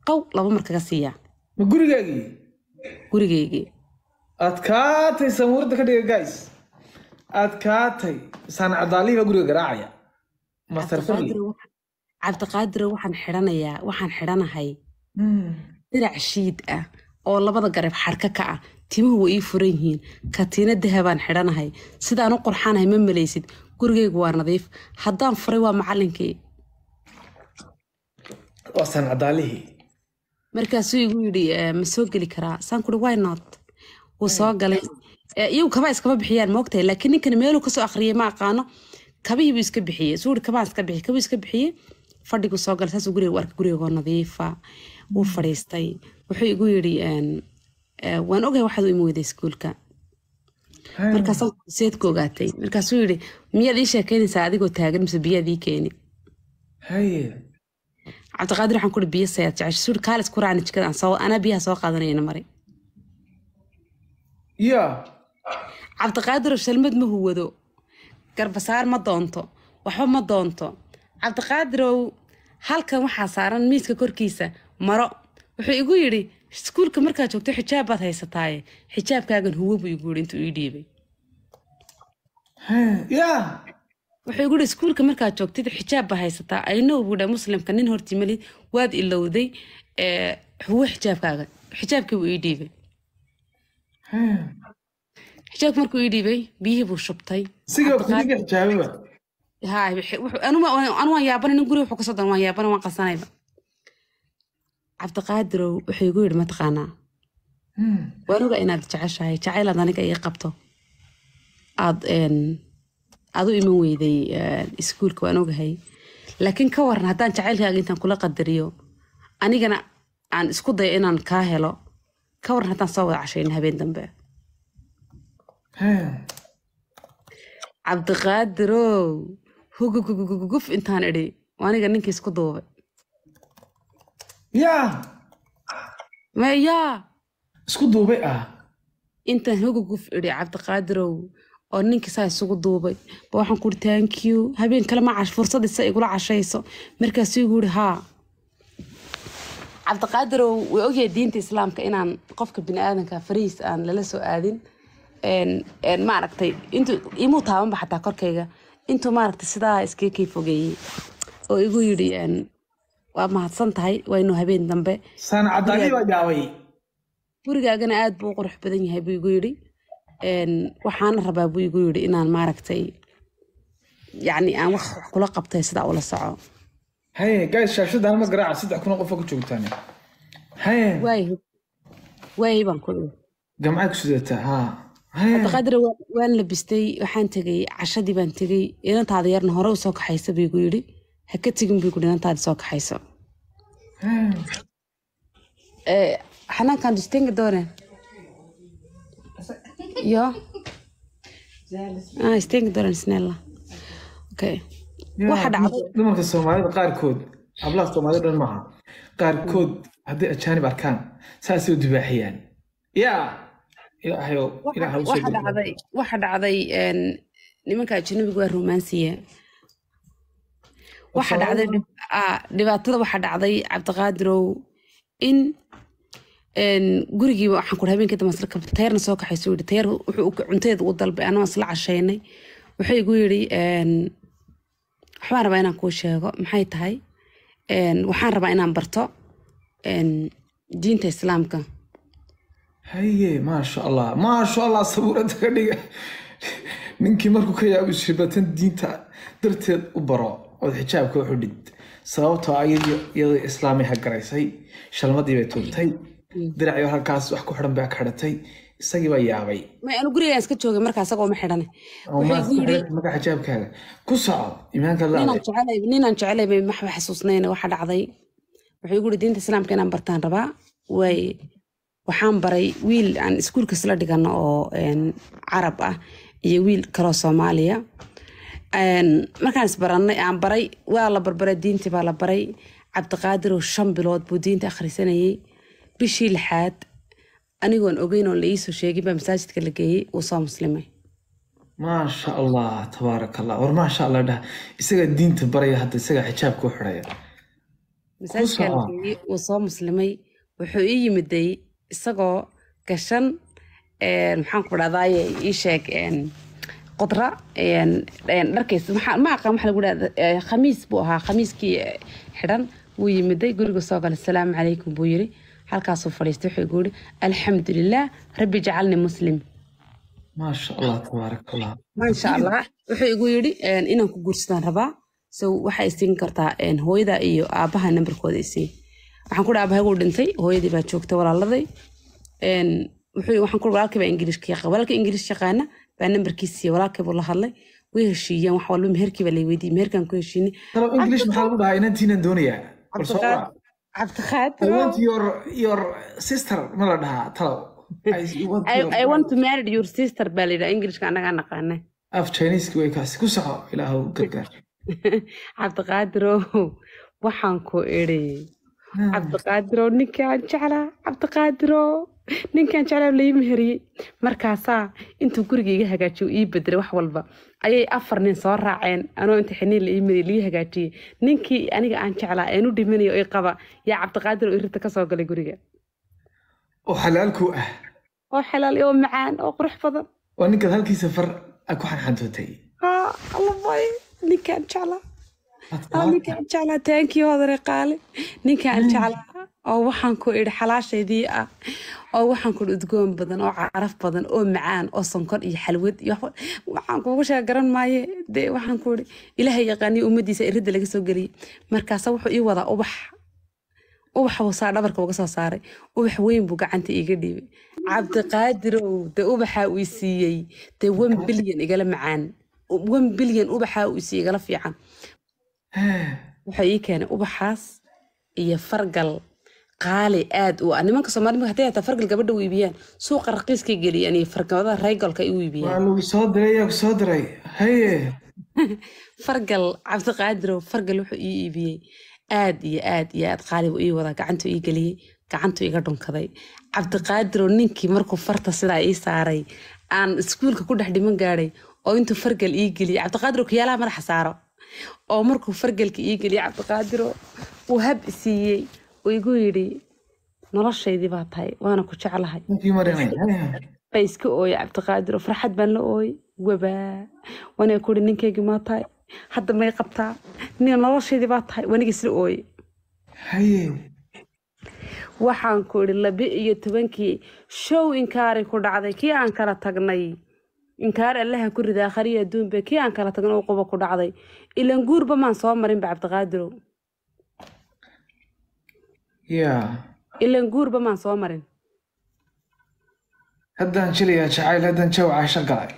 qow laba mar kaga siiyaa ma gurigaagii gurigaygii adkaatay samuurada ka dhiga gays adkaatay saan cadaalihii guriga garaacaya master waxaan xidhanayaa waxaan xidhanahay hmm. dirac shiid ah oo labada garab xarka ka ah timuhu way ii furan yihiin katiina dahabaan xidhanahay sidaan u qurxaanahay ma malaysid gurigaygu waa nadiif haddaan furay waa macalinkii waa saan cadaalihii markaasuu igu yidhi eh, ma soo geli karaa saan kuri wy not wuu soo eh. galay eh, iyagu kabaa iskaba bixiyaan moogtahay laakiin ninkani meeluu kasoo akhriyay ma aqaano kabihiibuu iska bixiyey isuu ihi kabaan iska bixiyey kabuu iska bixiyey fadhigu soo galay saasuu guriga arka gurigoo nadiifa wuu mm. fadhiistay wuxuu igu yidhi waan ogahay waxaad u imi iskuulka ah. markaasaan seedka ogaatay markaasuu yidhi miyaad ii sheekeynaysaa adigoo taagan mise biyaad ii keeni cabdiqaadir waxaan kuri biyo sayaad jecesha suur kaalis ku raacna jikada anaa biyaha soo qaadanayana maray ya cabdiqaadiroo shalmad ma huwado garbasaar ma doonto waxba ma doonto cabdiqaadirow halkan waxaa saaran miiska korkiisa maro wuxuu igu yidhi iskuulka markaa joogto xijaab baad haysataaye xijaabkaagan huwo buu igu yidhi intuu ii dhiibay ya wuxuu igu hi iskuulka markaad joogtid xijaabba haysataa ayno buudha muslimka nin hortimali waad ilowday eh, xuwo xijaabkaaga xijaabkii buu ii dhiibay hmm. xijaabka markuu ii dhiibay biyihii buu shubtay anu yaabana nin guri wuxuu ka soo waan yaabana waan qasanayba cabdiqaadirow wuxuu igu yidhi mataqaanaa hmm. waan ogaa inaad jeceshahay jacaylaad aniga ii qabto aad aad iman weyday eh, iskuulka waan ogahay laakiin ka waran haddaan jacaylkaaga intaan kula qadariyo anigana aan isku dayo inaan kaa helo ka waran haddaan soo wada cashayna habeen dambe hmm. cabdiqaadirow huguguguguf intaan idhi aniga ninkii isku duubay yaa ma isku duubay ah intaan huguguf idhi cabdiqaadirow oo ninkii saa isugu duubay ba waxaan kuuri taankiyu habeen kale ma fursadisa igula cashayso markaasuu igu yiri haa cabdiqaadirow way ogyahay diinta islaamka inaan qofka bini aadanka farihiis aan lala soo aadin maaragtay intuu imuu taabanba xataa korkayga intuu maaragtay sidaa iskaga kii fogeeyey oo igu yidhi waa mahadsan tahay waynu habeen dambe gurigaagana aad buu u qurux badan yahay buu igu yidhi waxaana rabaa buu igu yiri inaan maaragtay yani aan wax kula qabtay sidaa ula soco haye garaaca saddex kun oo ku joogtaan haye baan ku jamcad ku sidataa haa cabdiqaadir waan labistay waxaan tegay cashadii baan tegay inantaada yarna hore u soo kaxaysa igu gu yidhi ha ka tegin buu yidhi inantaada soo kaxayso eh, xanaankaan dustenga dooneen iyo dumarka soomaalida qaarkood hablaha soomaalida dhan maaha qaarkood hadday ajaanib arkaan saasay u dibaaxayaan yaa waxa dhacday nimanka ajanabiga waa romaansiya waxa dhacday dhibaatada waxa dhacday cabdiqaadirow in gurigiiba waxaan kuri habeenkii dambe isla tayarna soo kaxaysuu yidhi tayar wuxuu cunteed u dalbay anoo isla cashaynay wuxuu igu yidhi waxbaan rabaa inaan kuu sheego maxay tahay waxaan rabaa inaan barto diinta islaamka haye maasha allah maasha allah sabuurada ka dhiga ninkii markuu ka yaabo shibatan diinta darteed u baro ood xijaabka u xidhid sababtoo ah iyadoo islaamay ha shalmadii bay tuurtay diraco halkaas wax ku xidan baa ka xidatay isagii baa yaabay anu gurigaan iska jooga markaa isagoo ma xidhan marka xijaabkaaga ku socod imaankaninaan jecelay bay maxba xasuusnayn waxa dhacday wuxuu igu yiri diinta islaamka inaan bartaan rabaa waay waxaan baray wiil aan iskuulka isla dhigano oo carab ah iyo wiil kaloo soomaaliya markaan isbarannay aan baray waa la barbaray diintii baa la baray cabdiqaadiroo shan bilood buu diinta akhrisanayay bishii lixaad anigoon ogeyn oon la iisoo sheegin baa masaajidka la geeyey uu soo muslimay maasha allah tabaarak allah war maasha allah dhaha isagaa diinta baraya hadda isagaa xijaabka u xidhaya masaajidka uu soo muslimay wuxuu ii yimiday isagoo gashan maxaan ku dhahdaye ii sheeg qodra dharkiis ma aqaan waxa lagu dhahda khamiis buu ahaa khamiiskii xidhan wuu yimiday guriga soo galay asalaamu calaykum buu yiri halkaasuu fadhiista wuxuu igu yidhi alxamdulilaah rabbi jacalni muslim maasha allah wuxuu igu yidhi inaan ku guursadaan rabaa so waxaa isiin kartaa hooyada iyo aabaha nambarkooda isiin waxaan ku dhaha dhintay hooyadii baa joogtay walaaladay waxaan baa ingiriishka walaalkii ingiriish yaqaana baa nambarkiisiiya walaalkii buu la hadlay way heshiiyeen wax walba meherkii baa lay weydiiyey meherkaan ku heshiinay cabdiqaadir your your sister ma la dhahaa talo I want to marry your sister baa la yidhaha ingilishka annagaa naqaane af chineeska way kaasi ku soco ilaahu gargaar cabdiqaadirow waxaan ku idhi cabdiqaadirow ninkaan jeclaa cabdiqaadirow ninkaan jeclaa lai meheriyey markaasaa intuu guriga iga hagaajiyo ii bedelay wax walba ayay afar nin soo raaceen anoo inta xiniin lai mariyey lii hagaajiyey ninkii aniga aan jeclaa een u dhimanayo i qaba yaa cabdiqaadir oo irinta kasoo galay guriga oo xalaalku ah oo xalaal oo macaan oo qurux badan waa ninkaad halkii safar ku xanxantootay allabay ninkaan jeclaa ninkaan jeclaa taankii hoodare qaale ninkaan jeclaa oo waxaan ku idhi xalaashaydii ah oo waxaan kun udgoon badan oo caraf badan oo macaan oo sonkor iyo xalwad iyo waxaan kuugu sheega garan maaye dee waxaan ku ilaahay yaqaaniyo ummaddiisa iridda laga soo geliyay markaasa wuxuu ii wadaa ubax ubaxbuu saa dhabarka uga soo saaray ubax weyn buu gacanta iiga dhiibay cabdiqaadirow dee ubaxaa uu siiyey dee one bilyan igala macaan one bilyan ubaxaa uu siiyey igala fiican wuxuu ii keenay ubaxaas iyo fargal qaali aad u ah nimanka soomali maka hataa fargal gabadha u iibiyaan suuqa raqiiskay geliyaan iyo fargamada reygolka ay u iibiyaan lagu diray haye fargal cabdiqaadirow fargal wuxuu ii iibiyey aad iyo aad iyo aad qaalibu ii wadaa gacantuu ii geliyey gacantuu iga dhunkaday cabdiqaadirow ninkii markuu farta sidaa ii saaray aan iskuulka ku dhex dhiman gaadhay oo intuu fargal ii geliyey cabdiqaadirow kiyaalaha madaxa saaro oo markuu fargalka ii geliyey cabdiqaadirow uu hab isiiyey igu yidhi noloshaydii baa tahay waana ku jeclahay baa iska ooye cabdiqaadir oo farxad baan la ooye wabaa waana ku ihi ninkaygii maa tahay hadda may qabtaa ni noloshaydii baa tahay waaniga isla ooye waxaan ku idhi labi iyo tobankii show inkaari ku dhacday kii aan kala tagnay inkaar allaha ku rida adduunbe kii aan kala tagnay oo quba ku dhacday ilan guurba maan soo marinba cabdiqaadirow ilan guurba maan soo marin haddaan jilayaa jacayl haddaan jaw galay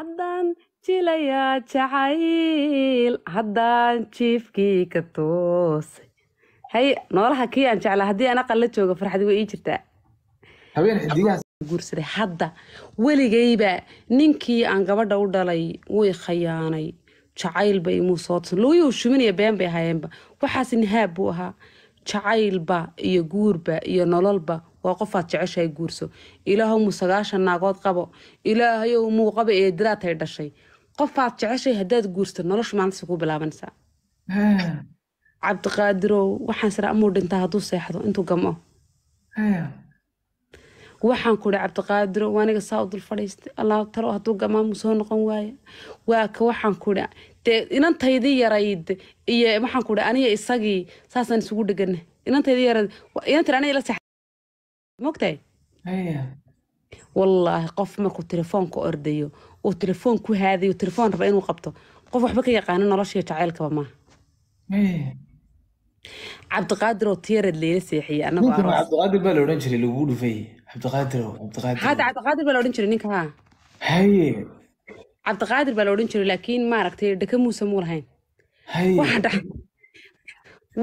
haddaan jilayaa jacayl haddaan jiifkii ka toosay hay noolaha kii aan jeclaa haddii an aqal la jooga farxadi way ii jirtaa habeen guursaday hadda weligayba ninkii aan gabadha u dhalay way khayaanay jacayl bay imuu soo tusan looyuu shuminaya been bay ahaayeenba waxaas nahaab buu ahaa jacaylba iyo guurba iyo nololba waa qofaad jeceshahay guurso ilaahow muu sagaashan naagood qabo ilaahayow muu qaba eediraad tay dhashay qofaad jeceshahay haddaad guurso nolosha maalintaas kuu bilaabanaysaa cabdiqaadirow waxaan sira amuu dhintaa hadduu seexdo intuu gamo waxaan ku ihi cabdiqaadiro waaniga saa u dul fadhiistay allaah talo hadduu gamaamu soo noqon waaya waa ka waxaan ku ihi dee inantaydii yarayd iyo waxaan ku ihi aniga isagii saasaan isugu dhegana inantaydii yarayd inantayd aniga ila seex mogtahay wallaahi qof markuu telefoonka ordayo oo telefoon ku haadayo telefoon raba inuu qabto qof waxba ka yaqaano noloshiiyo jacaylkaba maaha cabdiqaadir oo tiyareed leela seexiyey anagoo cabdiqaadir baa la odhan jiray lagugu dhufay cabdiqaadirow cabdiqaadir baa la odhan jiray ninka haye cabdiqaadir baa la odhan jiray laakiin maaragtay dhaka muuse muu lahayn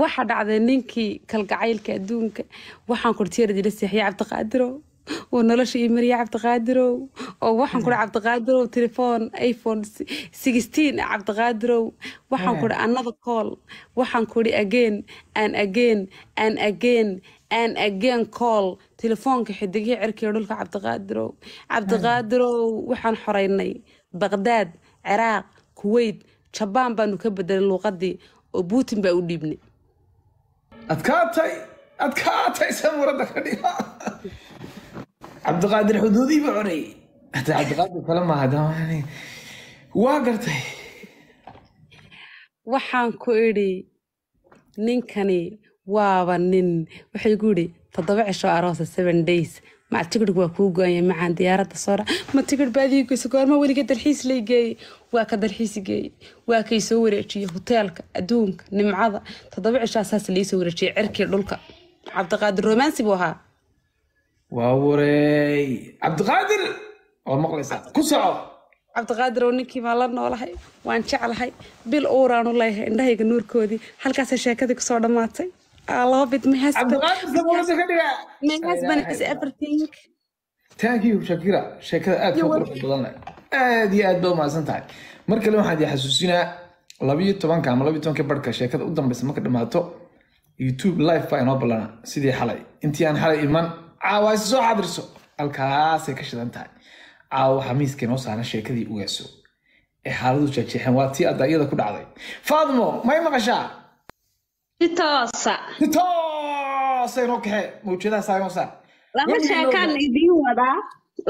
waxa dhacday ninkii kalgacaylka adduunka waxaan kuri tiyaradila seexiyay cabdiqaadirow oo nolosha ii mariyay cabdiqaadirow oo waxaan kuri cabdiqaadirow telefoon iphone sixteen cabdiqaadirow waxaan kuri another call waxaan kuri again and again and again and again call telefoonka xidigihii cirkiiyo dhulka cabdiqaadirow cabdiqaadirow waxaan xoraynay baqdaad ciraaq kuweyt jabaan baanu ka bedelay luuqadii oo buutin baa u dhiibnay adkaatay adkaatay samurada ka cabdiqaadir xuduudii ba coreeyey hata cabdiqaadir kale maaha waa gartay waxaan ku idhi ninkani waaba nin waxay ku yidhi toddoba cisho aroosa seven days maca tigirhku waa kuu go-anya macaan diyaaradda soora ma tigirh baadiigoysa goorma weliga dalxiis lay geeyey waa ka dalxiisi geeyey waa kay soo wareejiyey hoteelka adduunka nimcada toddoba cishaasaas lai soo wareejiyey cirkii dhulka cabdiqaadir romansi buu ahaa waa warey cabdiqaadir oo maqlaysaa ku soco cabdiqaadir oo ninkii baan la noolahay waan jeclahay bil uuraanu leeyahay indhahayga nuurkoodii halkaasay sheekadii kusoo dhammaatay I love it. My husband. My husband is everything. Thank you Shakira. Sheekada aad ka qurux badan. Aad iyo aad baa mahadsan tahay. Mar kale waxaan idin xasuusinaa 12 ama 12 barka sheekada u dambaysa marka dhamaato YouTube live baa inoo ballana sidii xalay. Intii aan xalay iman caawa soo xadirso. Halkaasay ka shidan tahay. Caawa xamiiska inoo saaran sheekadii ugaaso. Ee xaaladu jeexjeexan waa tii adayada ku dhacday. Faadmo, may maqashaa? si toosa si toosa inoo kaxe mawjadaha saagosa laba sheekaan idiin wadaa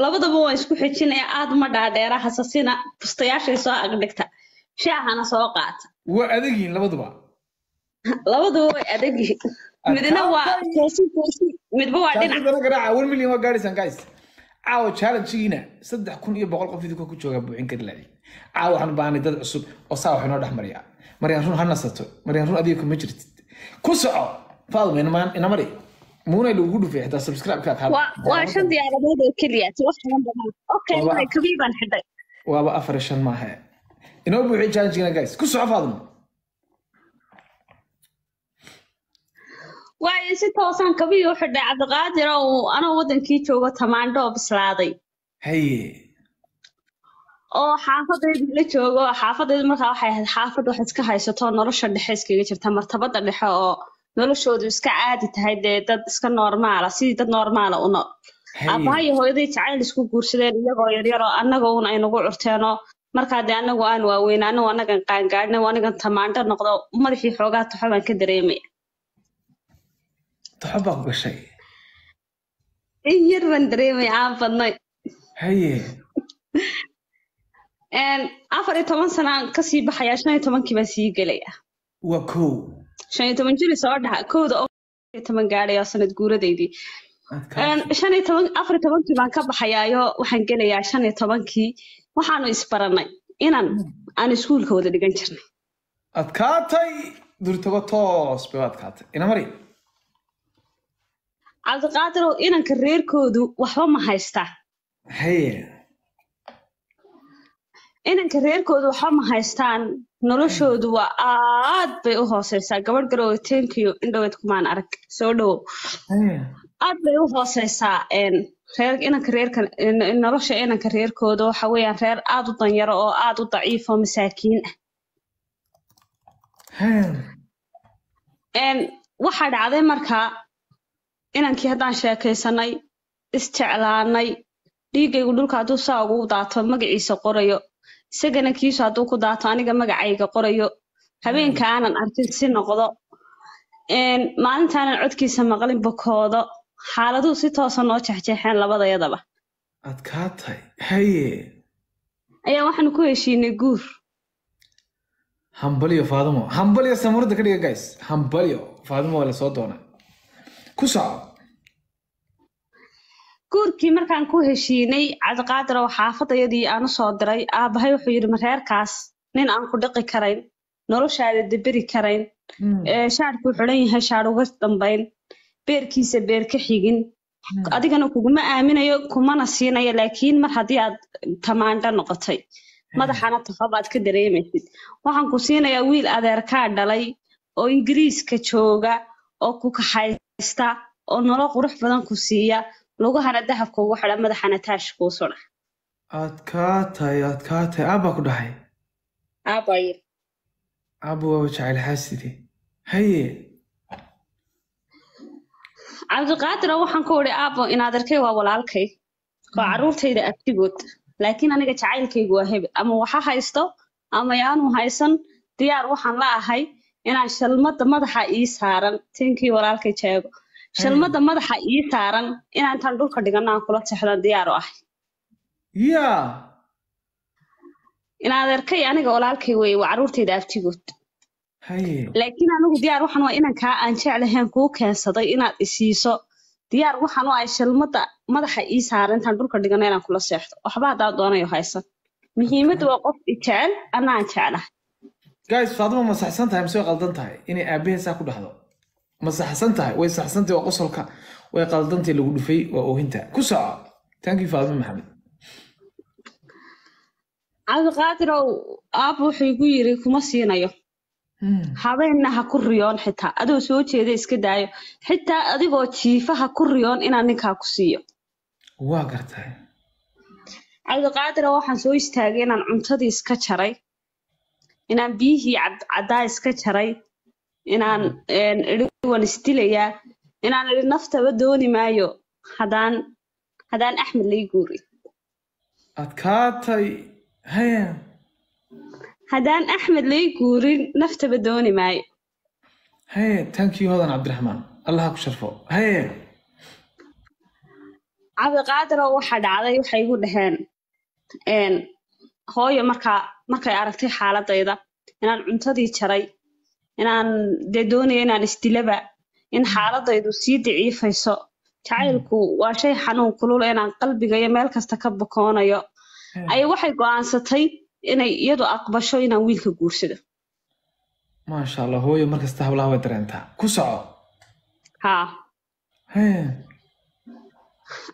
labadaba waa isku xijinaya aad ma dhaadheera hasasina fustayaashay soo agdhigta shaahana soo qaata waa adagyihin labaduba labaduba way adagyihin midna waa toosi toosi midba waa dhinac one million waa gaadhaysaan guys caawa challengegiina saddex kun iyo boqol qof idinka ku joogaa buuxin kari lahayn caawa waxaan u baahnay dad cusub oo saa wax inoo dhex mariya maryan run ha nasato maryan run adiga kuma jirtid ku soco faadumo inamaan inamari muunay lagugu dhufay xitaa subscribe waa shan diyaaradood oo keliya xidhay waaba afar iyo shan maaha inoo buuxi challenge guys ku soco faadumo waayo si toosaan kabii u xidhay cabdiqaadir oo anoo waddankii joogo tamaandho bislaaday haye oo xaafadeydii la joogo xaafadeydu markaa waxay ahayd xaafad wax iska haysato nolosha dhexe iskaga jirta martabada dhexe oo noloshoodu iska caadi tahay dee dad iska noormaala sidii dad noormaala u nool aabbaha hooyaday jacayl isku guursadeen iyagoo yaryaroo annaga un aynagu curteenoo markaa dee anagu aan waaweyna anagu anagan qaangaadhna anagan tamaandho noqdo madaxii xoogaa toxobaan ka dareemaya toxobaan gashay in yar baan dareemaya aan badnay haye afar iyo toban sanaan kasii baxayaa shan iyo tobankii baa sii gelaya waa kow shan iyo toban jiri soo dhaxa kowda oo toban gaadhay sanad guuradaydii shan iyo toban afar iyo tobankii baan ka baxayaayo waxaan gelayaa shan iyo tobankii waxaanu isbaranay inaan aan iskuulka wada dhigan jirnay adkaatay durtaba toos bay adkaatay ina cabdiqaadirow inanka reerkoodu waxba ma haystaa haye inanka reerkooda waxba ma haystaan noloshoodu mm. waa aad bay u hooseysaa gabadh garowe tenkiyo indhoweed kumaan arag soo dhowow aad bay u hooseysaa inanka reerka inanka reerkooda waxa weeyaan reer aad u danyaro oo aad u daciif oo masaakiin ah waxaa dhacday markaa inankii haddaan sheekaysanay isjeclaanay dhiiggaygu dhulka hadduu saa ugu daato magaciisa qorayo isagana kiisu hadduu ku daato aniga magacayga qorayo habeenka aanan arkin si noqdo maalintaanan codkiisa maqlin bokoodo xaaladuhu si toosa noo jexjeexeen labadayadaba adkaa tahay haye ayaa waxaanu ku heshiinay guur hambalyo faadimo hambalyo samurada ka dhiga gays hambalyo faadimo waa la soo doonaa ku soco guurkii markaan ku heshiinay cabdiqaadir oo xaafadayadii aan u soo diray aabahay wuxuu yidhi mareerkaas nin aan ku dhiqi karayn noloshaada deberi karayn hmm. shaarkuu xidhan yahay shaar uga dambayn beerkiisa beer ka xigin hmm. adigana kuguma aaminayo kumana siinayo laakiin mar haddii aad tamaandho noqotay hmm. madaxana tafabaad ka dareemaysid waxaan ku siinayaa wiil adeerkaa dhalay oo ingiriiska jooga oo ku kaxaysta oo nolo qurux badan ku siiya lugahana dahabka ugu xidha madaxana taash kuu sudha aad kaa tahay aad kaa tahay aabbaa ku dhaxay aabbayr aabba waaba jacayl haye cabdiqaadir waxaan ku idhi aabo inaad arkay waa walaalkay oo hmm. carruurtayda abtigood laakiin aniga jacaylkaygu waa hebe ama waxa haysto ama yaanu haysan diyaar waxaan la ahay inaan shalmadda madaxa ii saaran tinkii walaalkay jeego shalmada madaxa ii saaran inaa intaan dhulka dhigana aan kula texdo diyaaru ahay ya inadeerkay aniga walaalkay weye waa carruurtayda abtigood laakiin anigu diyaar waxaan waa ah inankaa aan jeclahayn kuu keensaday inaad isiiso diyaar waxaan u ahay shalmada madaxa ii saaran intaan dhulka dhigana inaan kula seexdo waxba haddaa doonayo haysan muhiimadda waa qof ijecel anaan jeclahay gays faaduma ma tahay mise qaldan tahay inay aabbahee ku dhahdo ma saxsan tahay way saxsantah waa qosolka way qaldantii lagu dhufay waa oohinta ku soco tankii faadmo maxamed cabdiqaadirow aab wuxuu igu yiri kuma siinayo hmm. habeenna ha ku riyoon xitaa adoo soo jeeda iska daayo xitaa adigoo jiifa ha ku riyoon inaan ninkaa ku siiyo waa gartay cabdiqaadiro waxaan soo istaagay inaan cuntadii iska jaray inaan biyihii caddaa iska jaray inaan mm-hmm. iiwan isdilayaa inaan idhi naftaba dooni maayo hadaan haddaan axmed lai guuri adkaatay haya haddaan axmed lai guurin naftaba dooni maayo haye tankii hodan cabdiraxmaan allaha ku sharfo haye cabdiqaadir oo dhacday waxay igu dhaheen hooyo markaa markay aragtay xaaladayda inaan cuntadii jaray inaan dee doonaya inaan isdilaba in mm. xaaladaydu sii daciifayso jacaylku mm. waa shay xanuun kulul inaan qalbiga iyo meel kasta ka bukoonayo ay waxay goaansatay aansatay inay iyadu aqbasho inaan wiilka guursado maasha allah hooyo mar hablaha way dareentaa ku soco haa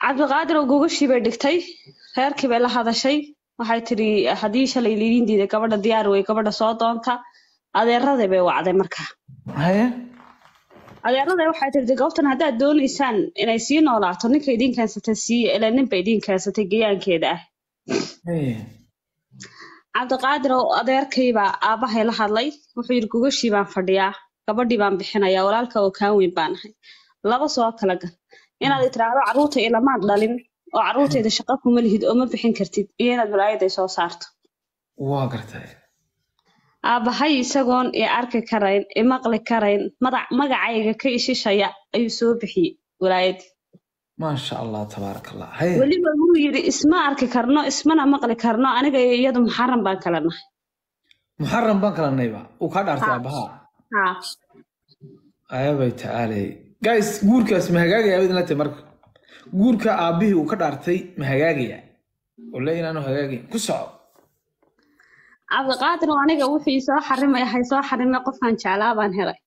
cabdiqaadir oo gogashii bay dhigtay reerkii bay la hadashay waxay tidhi haddii shalay liidindiida gabadha diyaar wey gabadha soo doonta adeeradii bay wacday markaa ah, eh? adeerada waxay tirti goobtan haddaad doonaysaan inay sii noolaato ninka idiin keensatay siiya ilaa ninba idiin keensatay gayaankeeda ah eh. cabdiqaadir oo adeerkaybaa aabbahay la hadlay wuxuu yidhi gogashii baan fadhiyaa gabadhii baan bixinayaa walaalka oo kaan weyn baan ahay laba soo kala gal inaad tiraahdo hmm. caruurta ilamaad dhalin oo carruurteeda hmm. shaqa kuma lihid oo ma bixin kartid iyo inaad balaayad soo saarto waa gartay aabahay isagoon i arki karayn i maqli karayn magacayga ka ishishaya ayuu soo bixiyey walaayadii maasha allah tabaaraka allah weliba wuu yidhi isma arki karno ismana maqli karno aniga iyo iyadu muxaram baan kala nahay muxaram baan kala nahayba uu kaa dhaartay aabbahaa ayabay tacaalay gays guurkaas ma hagaagaya idin la marka guurka aabbihii uu ka dhaartay ma hagaagaya ole inaanu hagaagayn ku soco cabdiqaadir aniga wixii soo xarimay hay soo xarimay qofkan jeclaa baan helay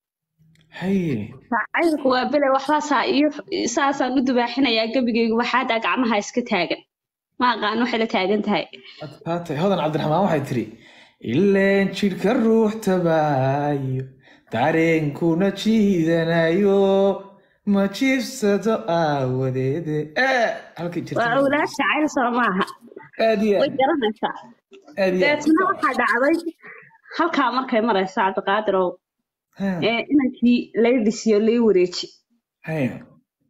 saacilku waa bele waxbaasaa iyo saasaan u dubaaxinayaa gebigaygu waxaadaa gacmaha iska taagan ma aqaan waxay la taagan tahay hodan cabdiraxmaan waxay tiri ileen jidhka ruux tabaayo dareenkuna jiidanayo ma jiibsado aawadeede halkii jirta waa cayl soo maaha way garanaysaa deetna waxaa dhacday halkaa markay maraysa cabdiqaadir ow eh, inankii laydhisiyo lay wareeji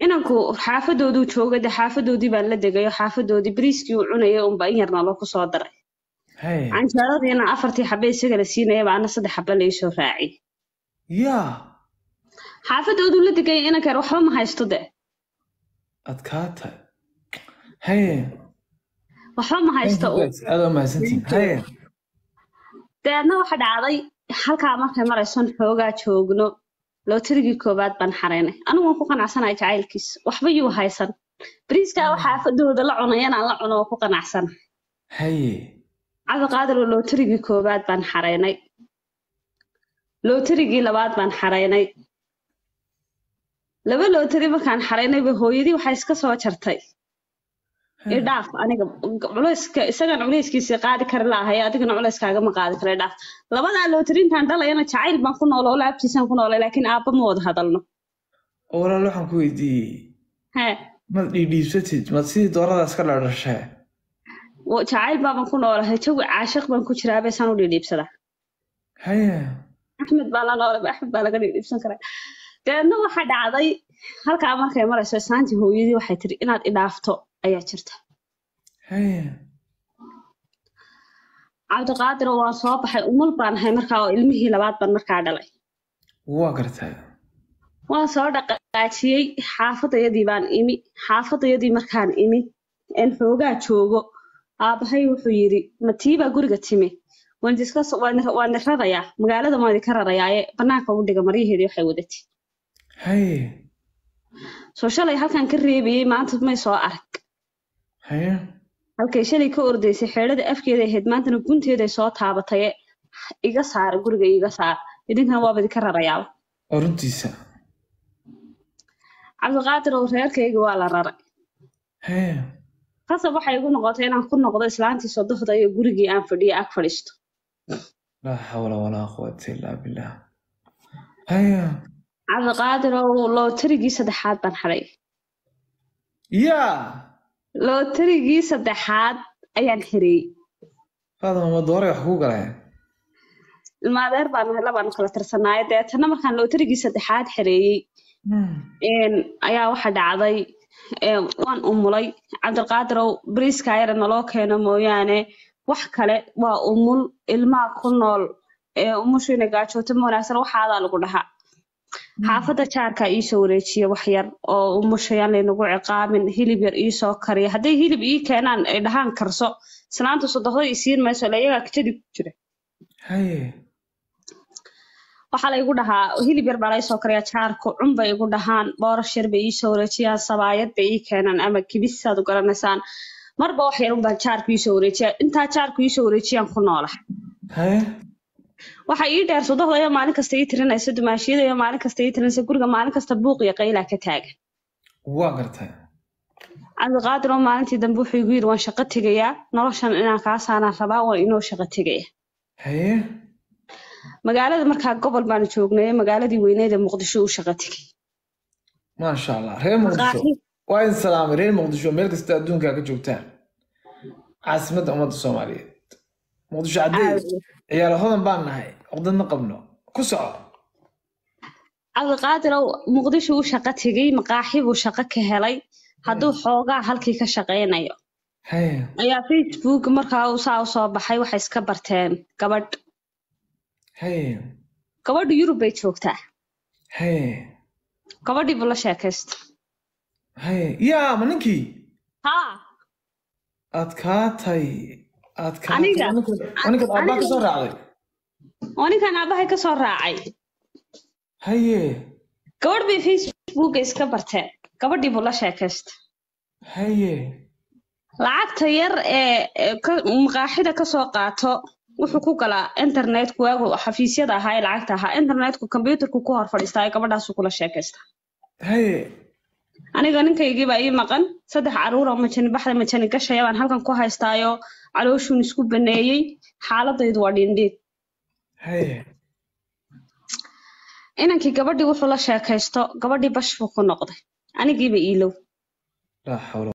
inanku xaafadooduu jooga de xaafadoodii baan la degayo xaafadoodii briiskii uu cunaya unba in yarna loo ku soo daray canjeeradiina afartii xabe isaga la siinaya baana saddex xabe laisoo raaci ya xaafadooduu la degaya inankan waxba ma haysto de adkaata waxba ma haysta dabeedna waxa dhacday halkaa markay marayson xoogaa joogno lotarigii koowaad baan xaraynay aniguan ku qanacsanaya jacaylkiis waxba yuu haysan briiska hmm. waxaa fadooda la cuno inaan la cuno oo ku qanacsana cabdiqaadiroo lotarigii koowaad baan xaraynay lotarigii labaad baan xaraynay laba lotari markaan xaraynayba hooyadii waxaa iska soo jartay dhaaf aniga culeyska isagaan culeyskiisa qaadi kari laahay adigana culeyskaagama qaadi kara dhaaf labadaa lootirintaan dhalayana jacayl baan ku noolo ola ku noolay laakiin aabba ma wada hadalno walaal waxaan ku weydiiyey mad dhiidhiibsatid mad sidii dooradaas ka dhadhashee jacayl baaban ku noolahay jawi caashiq baan ku jiraa baysaan u dhiidhiibsadaa haya axmed baa la noolay axmed baa laga dhiidhiibsan karaa deedna waxaa dhacday halkaa markay marayso saanti hooyadii waxay tiri inaad idhaafto ayaa jirta cabdiqaadir waa soo baxay umul baan ahay markaa oo ilmihii labaad baan markaa dhalay waa gartaa waan soo dhaqaajiyey xaafadayadii baan imi xaafadayadii markaan imi een xoogaa joogo aabbahay wuxuu yidhi matiibaa guriga timi waana rarayaa magaalada maadi ka rarayaaye bannaanka ugu dhiga maryaheedii waxay wadatay soo shalay halkaan ka reebayey maanta may soo arag halkay shalay ka ordaysay xeerada afkeeda ahayd maantana gunteeday soo taabatay iga saara guriga iga saar idinkana waaba idinka rarayaaba runtiisa cabdiqaadir oo reerkayga waa la raray qasab waxay igu noqotay inaan ku noqdo islaantii sodohda iyo gurigii aan fadhiyo ag fadhiisto laa xawla walaa quwata illaa billaah cabdiqaadir oo lootariigii saddexaad baan xaday yaa lotarigii saddexaad ayaan xirey ilmaadeer baanu hela kala tirsanaayo deetana markaan lotarigii saddexaad xireeyey hmm. ayaa waxa dhacday waan umulay cabdilqaadirow briiska ayara naloo keeno mooyaane wax kale waa umul ilmaha ku nool ee umushiina gaajooto moonaasan waxaadaa lagu dhahaa Hmm. xaafada jaarka iisoo wareejiya wax yar oo umashayaan laynagu ciqaabin hilib yar iisoo kariya hadday hilib ii keenaan ay dhahaan karso islaanta sodoqda i mayso ila kajadi ku jira waxaa laygu dhahaa hilib yar baa laysoo kariyaa jaarku cunbay igu dhahaan boorash yar bay iisoo wareejiyaan sabaayad bay ii keenaan ama kibisaad u garanaysaan marba wax yarunbaan jaarku iisoo wareejiyaa intaa jaarku iisoo wareejiyaan ku noolaha waxa ii dheer sudahdaiyo maalin kasta ii tirinaysa dumaashiyadaiyo maalin kasta ii tirinaysa guriga maalin kasta buuq iyo qaylaa ah ka taagan waa gartay cabdiqaadir oo maalintii dambe wuxuu igu yidhi waan shaqo tegayaa noloshan inaan kaa saanaan rabaa waan inoo shaqo tegaya magaalada markaa gobol baanu joognay magaaladii weyneed ee muqdisho u shaqo tegay maasha allah reer muqdisho waa in salaamay reer muqdisho meel kasta adduunkaa ka joogtaan caasimadda ummadda soomaaliyeed muqdisho caddeys hodan baan nahay caqdad qabno ku soco cabdiqaadirow muqdisho uu shaqo tegey maqaaxi buu shaqo ka helay hadduu hmm. xoogaa halkii ka shaqaynayo ayaa facebook markaa uu saa u soo baxay waxay iska barteen gabadh gabadhu yurub bay joogtaa gabadhii buu la sheekaysta yaa ma ninkii ha adkaatay kasoo ninkan aabahay kasoo raacay haye gabadh bay facebooka iska barteen gabadhii buu la sheekaysta haye lacagta yar ee maqaaxida kasoo qaato wuxuu ku galaa internetku waagu xafiisyada ahaa ee lacagta ahaa internetku kombyuutarku ku hor fadhiistaa ee gabadhaasuu kula sheekaystaa haye aniga ninkaygiibaa ii maqan saddex caruuroo majani baxda majani gashaya baan halkan ku haystaayo calooshuun isku baneeyey xaaladaydu waa dhindhiid inankii gabadhii wuxuu la sheekaysto gabadhii bash buu ku noqday anigiiba iilow